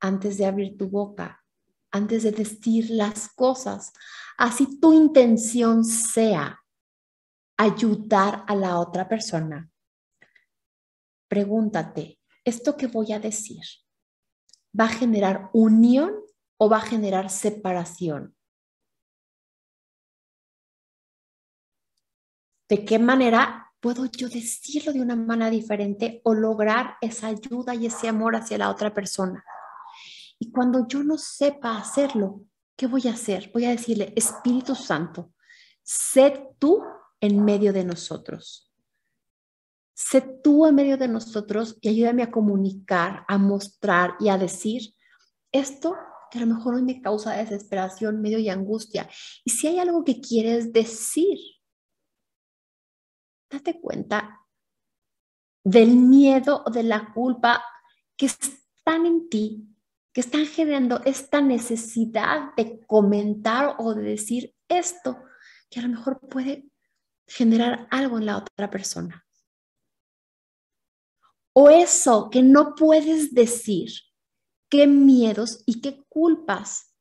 Antes de abrir tu boca, antes de decir las cosas, así tu intención sea ayudar a la otra persona. Pregúntate, ¿esto que voy a decir va a generar unión o va a generar separación? ¿De qué manera puedo yo decirlo de una manera diferente o lograr esa ayuda y ese amor hacia la otra persona? Y cuando yo no sepa hacerlo, ¿qué voy a hacer? Voy a decirle, Espíritu Santo, sé tú en medio de nosotros. Sé tú en medio de nosotros y ayúdame a comunicar, a mostrar y a decir esto que a lo mejor hoy me causa desesperación, medio y angustia. Y si hay algo que quieres decir, date cuenta del miedo o de la culpa que están en ti, que están generando esta necesidad de comentar o de decir esto que a lo mejor puede generar algo en la otra persona. O eso que no puedes decir, qué miedos y qué culpas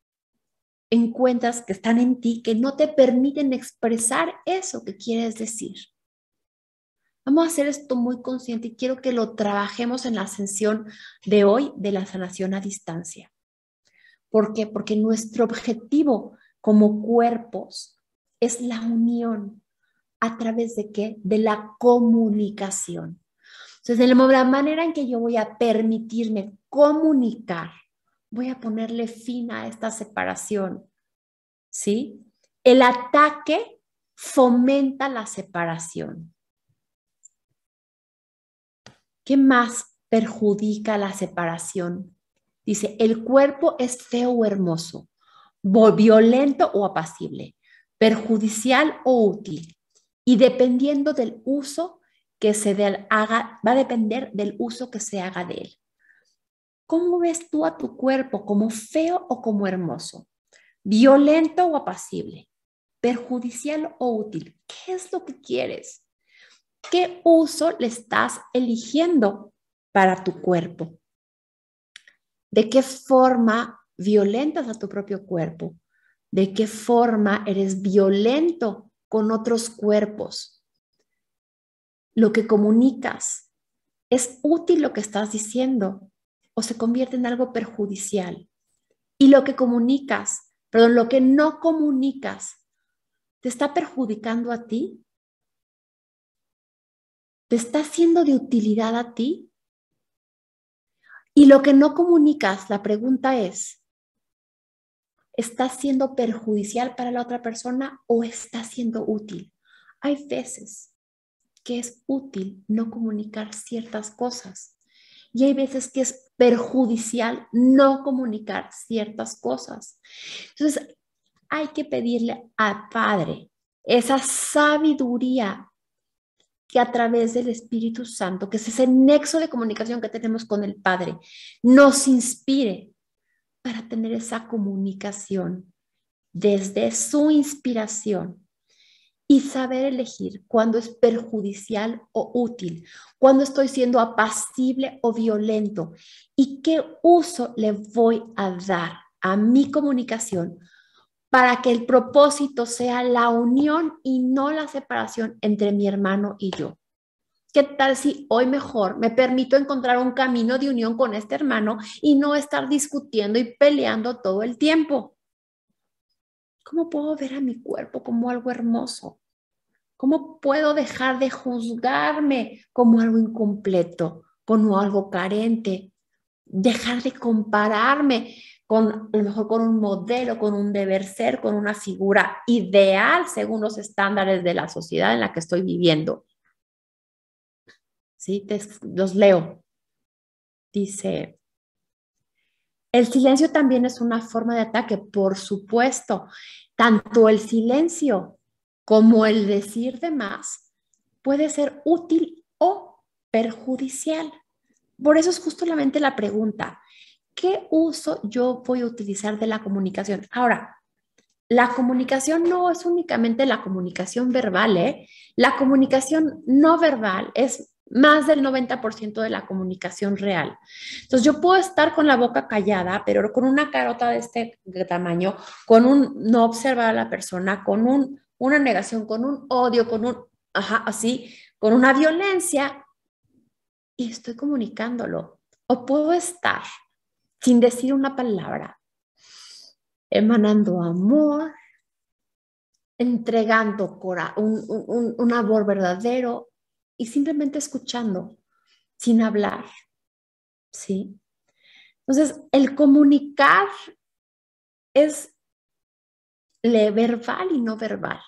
encuentras que están en ti que no te permiten expresar eso que quieres decir. Vamos a hacer esto muy consciente y quiero que lo trabajemos en la ascensión de hoy de la sanación a distancia. ¿Por qué? Porque nuestro objetivo como cuerpos es la unión. ¿A través de qué? De la comunicación. Entonces, de la manera en que yo voy a permitirme comunicar, voy a ponerle fin a esta separación. ¿Sí? El ataque fomenta la separación. ¿Qué más perjudica la separación? Dice, el cuerpo es feo o hermoso, violento o apacible, perjudicial o útil, y dependiendo del uso que se haga, va a depender del uso que se haga de él. ¿Cómo ves tú a tu cuerpo como feo o como hermoso? ¿Violento o apacible? ¿Perjudicial o útil? ¿Qué es lo que quieres? ¿Qué uso le estás eligiendo para tu cuerpo? ¿De qué forma violentas a tu propio cuerpo? ¿De qué forma eres violento con otros cuerpos? Lo que comunicas, ¿es útil lo que estás diciendo o se convierte en algo perjudicial? Y lo que comunicas, perdón, lo que no comunicas, ¿te está perjudicando a ti te está siendo de utilidad a ti? Y lo que no comunicas, la pregunta es, ¿está siendo perjudicial para la otra persona o está siendo útil? Hay veces que es útil no comunicar ciertas cosas y hay veces que es perjudicial no comunicar ciertas cosas. Entonces, hay que pedirle al Padre esa sabiduría que a través del Espíritu Santo, que es ese nexo de comunicación que tenemos con el Padre, nos inspire para tener esa comunicación desde su inspiración y saber elegir cuándo es perjudicial o útil, cuándo estoy siendo apacible o violento y qué uso le voy a dar a mi comunicación para que el propósito sea la unión y no la separación entre mi hermano y yo. ¿Qué tal si hoy mejor me permito encontrar un camino de unión con este hermano y no estar discutiendo y peleando todo el tiempo? ¿Cómo puedo ver a mi cuerpo como algo hermoso? ¿Cómo puedo dejar de juzgarme como algo incompleto, como algo carente? Dejar de compararme con a lo mejor con un modelo, con un deber ser, con una figura ideal según los estándares de la sociedad en la que estoy viviendo. Sí, Te, los leo. Dice, el silencio también es una forma de ataque, por supuesto. Tanto el silencio como el decir de más puede ser útil o perjudicial. Por eso es justamente la pregunta. ¿qué uso yo voy a utilizar de la comunicación? Ahora, la comunicación no es únicamente la comunicación verbal, ¿eh? La comunicación no verbal es más del 90% de la comunicación real. Entonces yo puedo estar con la boca callada, pero con una carota de este tamaño, con un no observar a la persona, con una negación, con un odio, con un, ajá, así, con una violencia, y estoy comunicándolo. O puedo estar sin decir una palabra, emanando amor, entregando un, amor verdadero y simplemente escuchando, sin hablar. ¿Sí? Entonces, el comunicar es verbal y no verbal.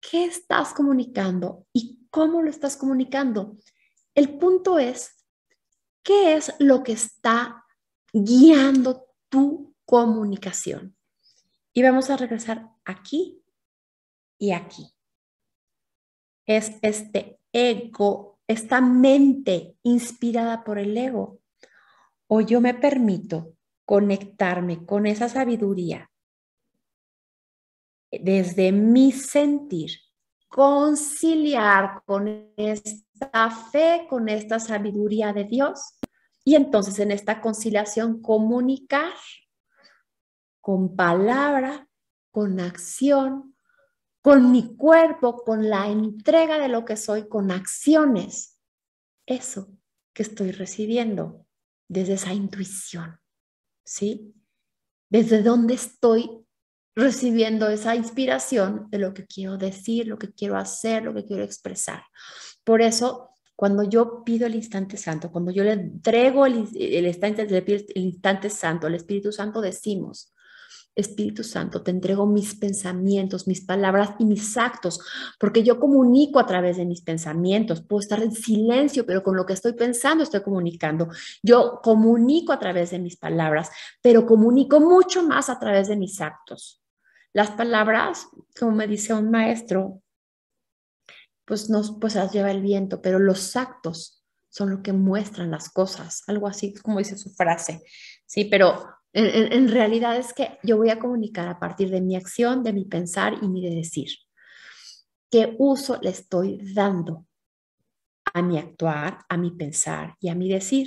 ¿Qué estás comunicando y cómo lo estás comunicando? El punto es ¿Qué es lo que está guiando tu comunicación? Y vamos a regresar aquí y aquí. Es este ego, esta mente inspirada por el ego. O yo me permito conectarme con esa sabiduría desde mi sentir, conciliar con este esta fe con esta sabiduría de Dios. Y entonces en esta conciliación comunicar con palabra, con acción, con mi cuerpo, con la entrega de lo que soy, con acciones. Eso que estoy recibiendo desde esa intuición, ¿sí? Desde donde estoy recibiendo esa inspiración de lo que quiero decir, lo que quiero hacer, lo que quiero expresar. Por eso, cuando yo pido el instante santo, cuando yo le entrego el, instante, instante santo, al Espíritu Santo, decimos, Espíritu Santo, te entrego mis pensamientos, mis palabras y mis actos, porque yo comunico a través de mis pensamientos. Puedo estar en silencio, pero con lo que estoy pensando estoy comunicando. Yo comunico a través de mis palabras, pero comunico mucho más a través de mis actos. Las palabras, como me dice un maestro, pues nos pues las lleva el viento, pero los actos son lo que muestran las cosas, algo así como dice su frase, ¿sí? Pero en, realidad es que yo voy a comunicar a partir de mi acción, de mi pensar y mi decir. ¿Qué uso le estoy dando a mi actuar, a mi pensar y a mi decir?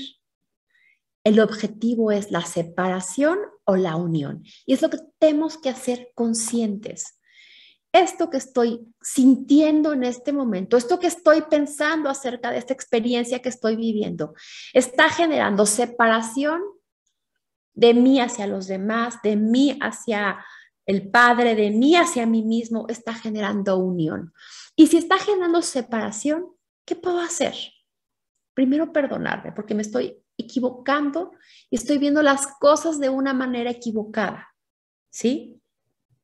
El objetivo es la separación o la unión. Y es lo que tenemos que hacer conscientes esto que estoy sintiendo en este momento, esto que estoy pensando acerca de esta experiencia que estoy viviendo, está generando separación de mí hacia los demás, de mí hacia el Padre, de mí hacia mí mismo, está generando unión. Y si está generando separación, ¿qué puedo hacer? Primero perdonarme, porque me estoy equivocando y estoy viendo las cosas de una manera equivocada, ¿sí?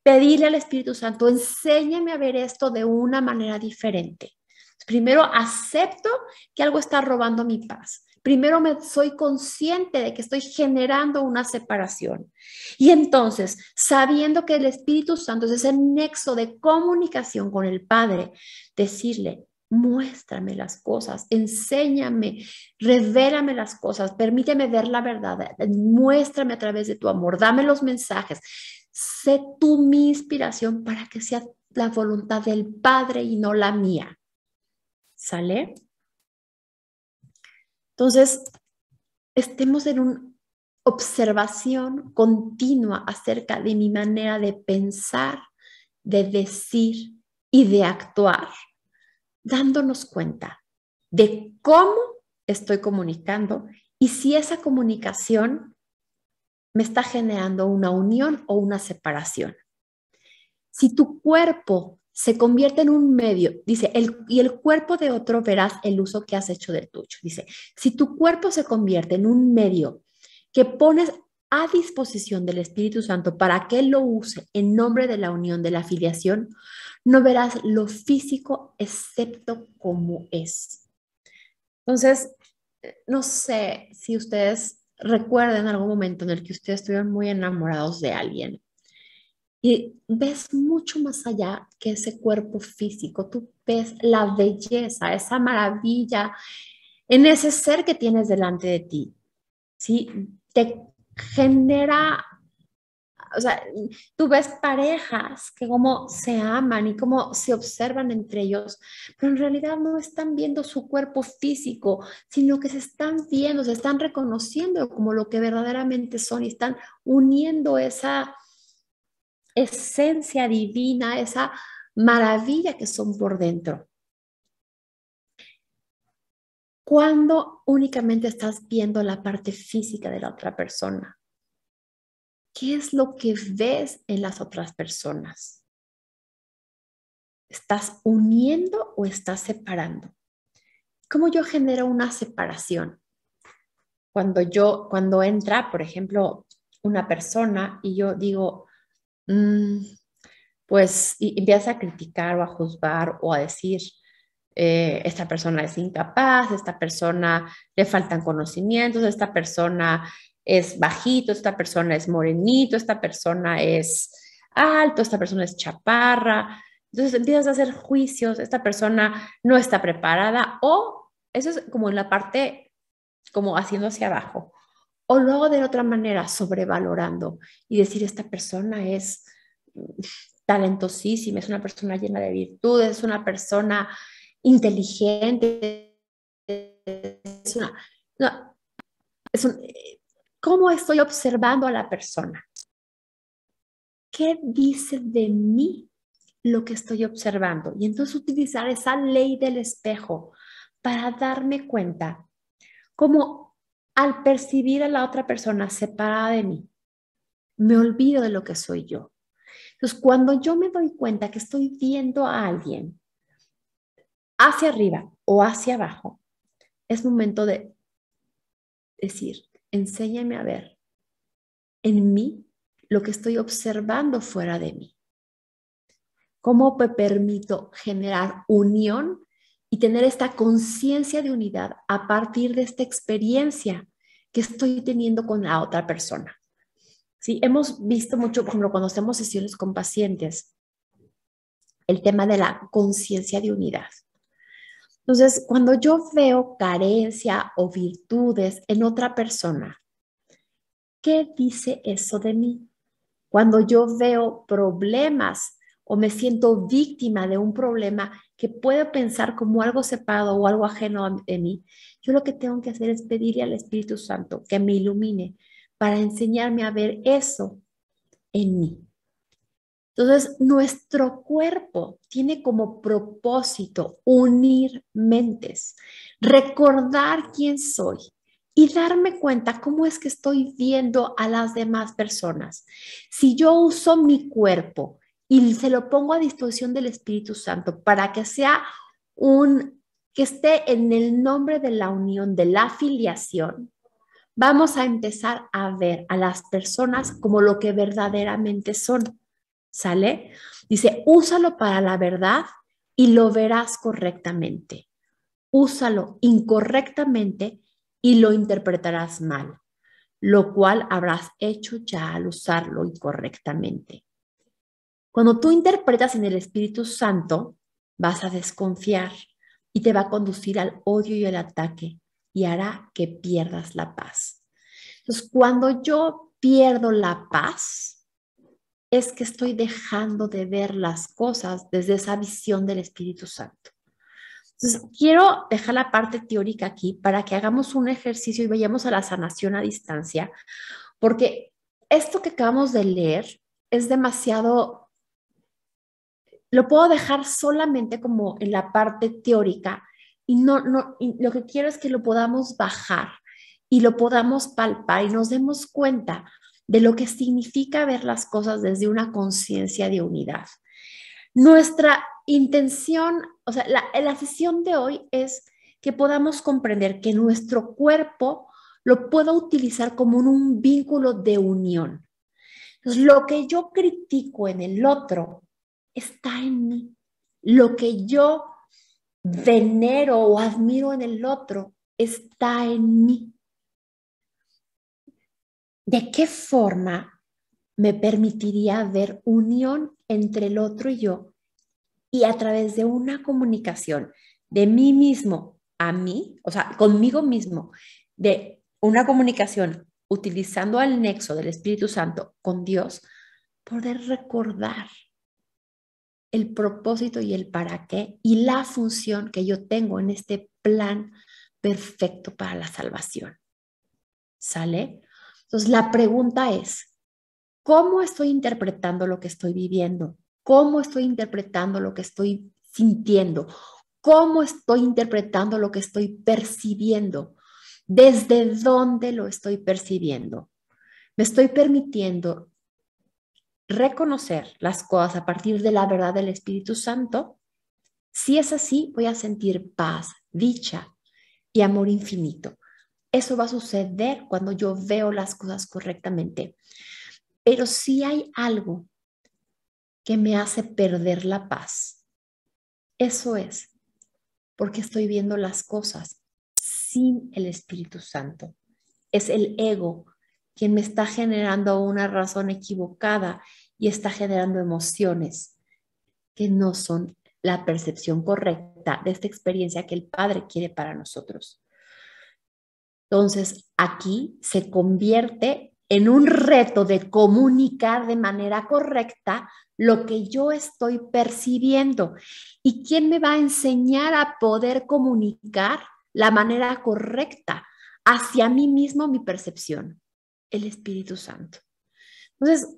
pedirle al Espíritu Santo, enséñame a ver esto de una manera diferente. Primero acepto que algo está robando mi paz. Primero me soy consciente de que estoy generando una separación. Y entonces, sabiendo que el Espíritu Santo es ese nexo de comunicación con el Padre, decirle, muéstrame las cosas, enséñame, revélame las cosas, permíteme ver la verdad, muéstrame a través de tu amor, dame los mensajes, sé tú mi inspiración para que sea la voluntad del Padre y no la mía. ¿Sale? Entonces, estemos en una observación continua acerca de mi manera de pensar, de decir y de actuar, dándonos cuenta de cómo estoy comunicando y si esa comunicación me está generando una unión o una separación. Si tu cuerpo se convierte en un medio, dice, el, y el cuerpo de otro verás el uso que has hecho del tuyo. Dice, si tu cuerpo se convierte en un medio que pones a disposición del Espíritu Santo para que él lo use en nombre de la unión de la afiliación, no verás lo físico excepto como es. Entonces, no sé si ustedes recuerden algún momento en el que ustedes estuvieron muy enamorados de alguien y ves mucho más allá que ese cuerpo físico, tú ves la belleza, esa maravilla en ese ser que tienes delante de ti, ¿sí? Te genera o sea, tú ves parejas que como se aman y cómo se observan entre ellos, pero en realidad no están viendo su cuerpo físico, sino que se están viendo, se están reconociendo como lo que verdaderamente son y están uniendo esa esencia divina, esa maravilla que son por dentro. Cuando únicamente estás viendo la parte física de la otra persona, ¿Qué es lo que ves en las otras personas? ¿Estás uniendo o estás separando? ¿Cómo yo genero una separación? Cuando yo, cuando entra, por ejemplo, una persona y yo digo, mm, pues empiezas empieza a criticar o a juzgar o a decir, eh, esta persona es incapaz, esta persona le faltan conocimientos, esta persona es bajito, esta persona es morenito, esta persona es alto, esta persona es chaparra. Entonces empiezas a hacer juicios, esta persona no está preparada o eso es como en la parte, como haciendo hacia abajo. O luego de otra manera, sobrevalorando y decir, esta persona es talentosísima, es una persona llena de virtudes, es una persona inteligente, es una cómo estoy observando a la persona. ¿Qué dice de mí lo que estoy observando? Y entonces utilizar esa ley del espejo para darme cuenta cómo al percibir a la otra persona separada de mí, me olvido de lo que soy yo. Entonces, cuando yo me doy cuenta que estoy viendo a alguien hacia arriba o hacia abajo, es momento de decir, enséñame a ver en mí lo que estoy observando fuera de mí. ¿Cómo me permito generar unión y tener esta conciencia de unidad a partir de esta experiencia que estoy teniendo con la otra persona? Sí, hemos visto mucho, por ejemplo, cuando hacemos sesiones con pacientes, el tema de la conciencia de unidad. Entonces, cuando yo veo carencia o virtudes en otra persona, ¿qué dice eso de mí? Cuando yo veo problemas o me siento víctima de un problema que puedo pensar como algo separado o algo ajeno de mí, yo lo que tengo que hacer es pedirle al Espíritu Santo que me ilumine para enseñarme a ver eso en mí. Entonces, nuestro cuerpo tiene como propósito unir mentes, recordar quién soy y darme cuenta cómo es que estoy viendo a las demás personas. Si yo uso mi cuerpo y se lo pongo a disposición del Espíritu Santo para que sea un que esté en el nombre de la unión, de la afiliación, vamos a empezar a ver a las personas como lo que verdaderamente son. ¿sale? Dice, úsalo para la verdad y lo verás correctamente. Úsalo incorrectamente y lo interpretarás mal, lo cual habrás hecho ya al usarlo incorrectamente. Cuando tú interpretas en el Espíritu Santo, vas a desconfiar y te va a conducir al odio y al ataque y hará que pierdas la paz. Entonces, cuando yo pierdo la paz, es que estoy dejando de ver las cosas desde esa visión del Espíritu Santo. Entonces, quiero dejar la parte teórica aquí para que hagamos un ejercicio y vayamos a la sanación a distancia, porque esto que acabamos de leer es demasiado, lo puedo dejar solamente como en la parte teórica y, no, no, lo que quiero es que lo podamos bajar y lo podamos palpar y nos demos cuenta de lo que significa ver las cosas desde una conciencia de unidad. Nuestra intención, o sea, la, afición sesión de hoy es que podamos comprender que nuestro cuerpo lo puedo utilizar como un, vínculo de unión. lo que yo critico en el otro está en mí. Lo que yo venero o admiro en el otro está en mí. ¿De qué forma me permitiría ver unión entre el otro y yo? Y a través de una comunicación de mí mismo a mí, o sea, conmigo mismo, de una comunicación utilizando al nexo del Espíritu Santo con Dios, poder recordar el propósito y el para qué y la función que yo tengo en este plan perfecto para la salvación. ¿Sale? Entonces, la pregunta es, ¿cómo estoy interpretando lo que estoy viviendo? ¿Cómo estoy interpretando lo que estoy sintiendo? ¿Cómo estoy interpretando lo que estoy percibiendo? ¿Desde dónde lo estoy percibiendo? Me estoy permitiendo reconocer las cosas a partir de la verdad del Espíritu Santo. Si es así, voy a sentir paz, dicha y amor infinito. Eso va a suceder cuando yo veo las cosas correctamente. Pero si hay algo que me hace perder la paz, eso es porque estoy viendo las cosas sin el Espíritu Santo. Es el ego quien me está generando una razón equivocada y está generando emociones que no son la percepción correcta de esta experiencia que el Padre quiere para nosotros. Entonces, aquí se convierte en un reto de comunicar de manera correcta lo que yo estoy percibiendo. ¿Y quién me va a enseñar a poder comunicar la manera correcta hacia mí mismo mi percepción? El Espíritu Santo. Entonces,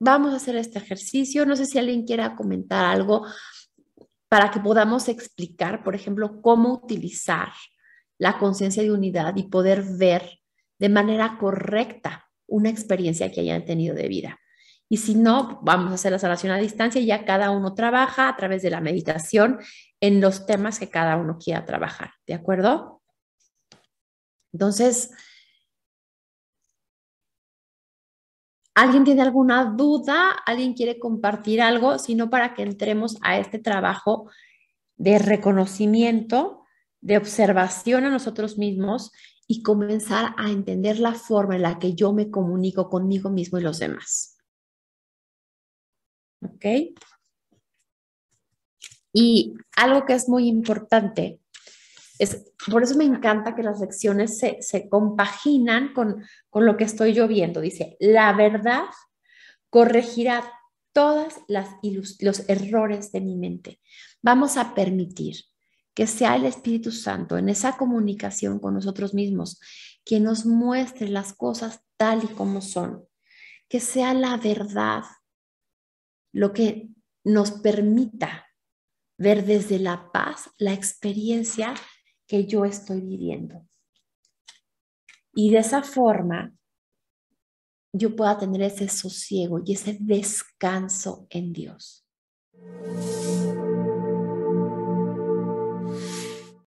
vamos a hacer este ejercicio. No sé si alguien quiera comentar algo para que podamos explicar, por ejemplo, cómo utilizar la conciencia de unidad y poder ver de manera correcta una experiencia que hayan tenido de vida. Y si no, vamos a hacer la sanación a distancia y ya cada uno trabaja a través de la meditación en los temas que cada uno quiera trabajar, ¿de acuerdo? Entonces, ¿alguien tiene alguna duda? ¿Alguien quiere compartir algo? Si no, para que entremos a este trabajo de reconocimiento de observación a nosotros mismos y comenzar a entender la forma en la que yo me comunico conmigo mismo y los demás. ¿Ok? Y algo que es muy importante es, por eso me encanta que las lecciones se, compaginan con, con lo que estoy yo viendo. Dice, la verdad corregirá todas las los errores de mi mente. Vamos a permitir que sea el Espíritu Santo en esa comunicación con nosotros mismos, que nos muestre las cosas tal y como son, que sea la verdad lo que nos permita ver desde la paz la experiencia que yo estoy viviendo. Y de esa forma yo pueda tener ese sosiego y ese descanso en Dios.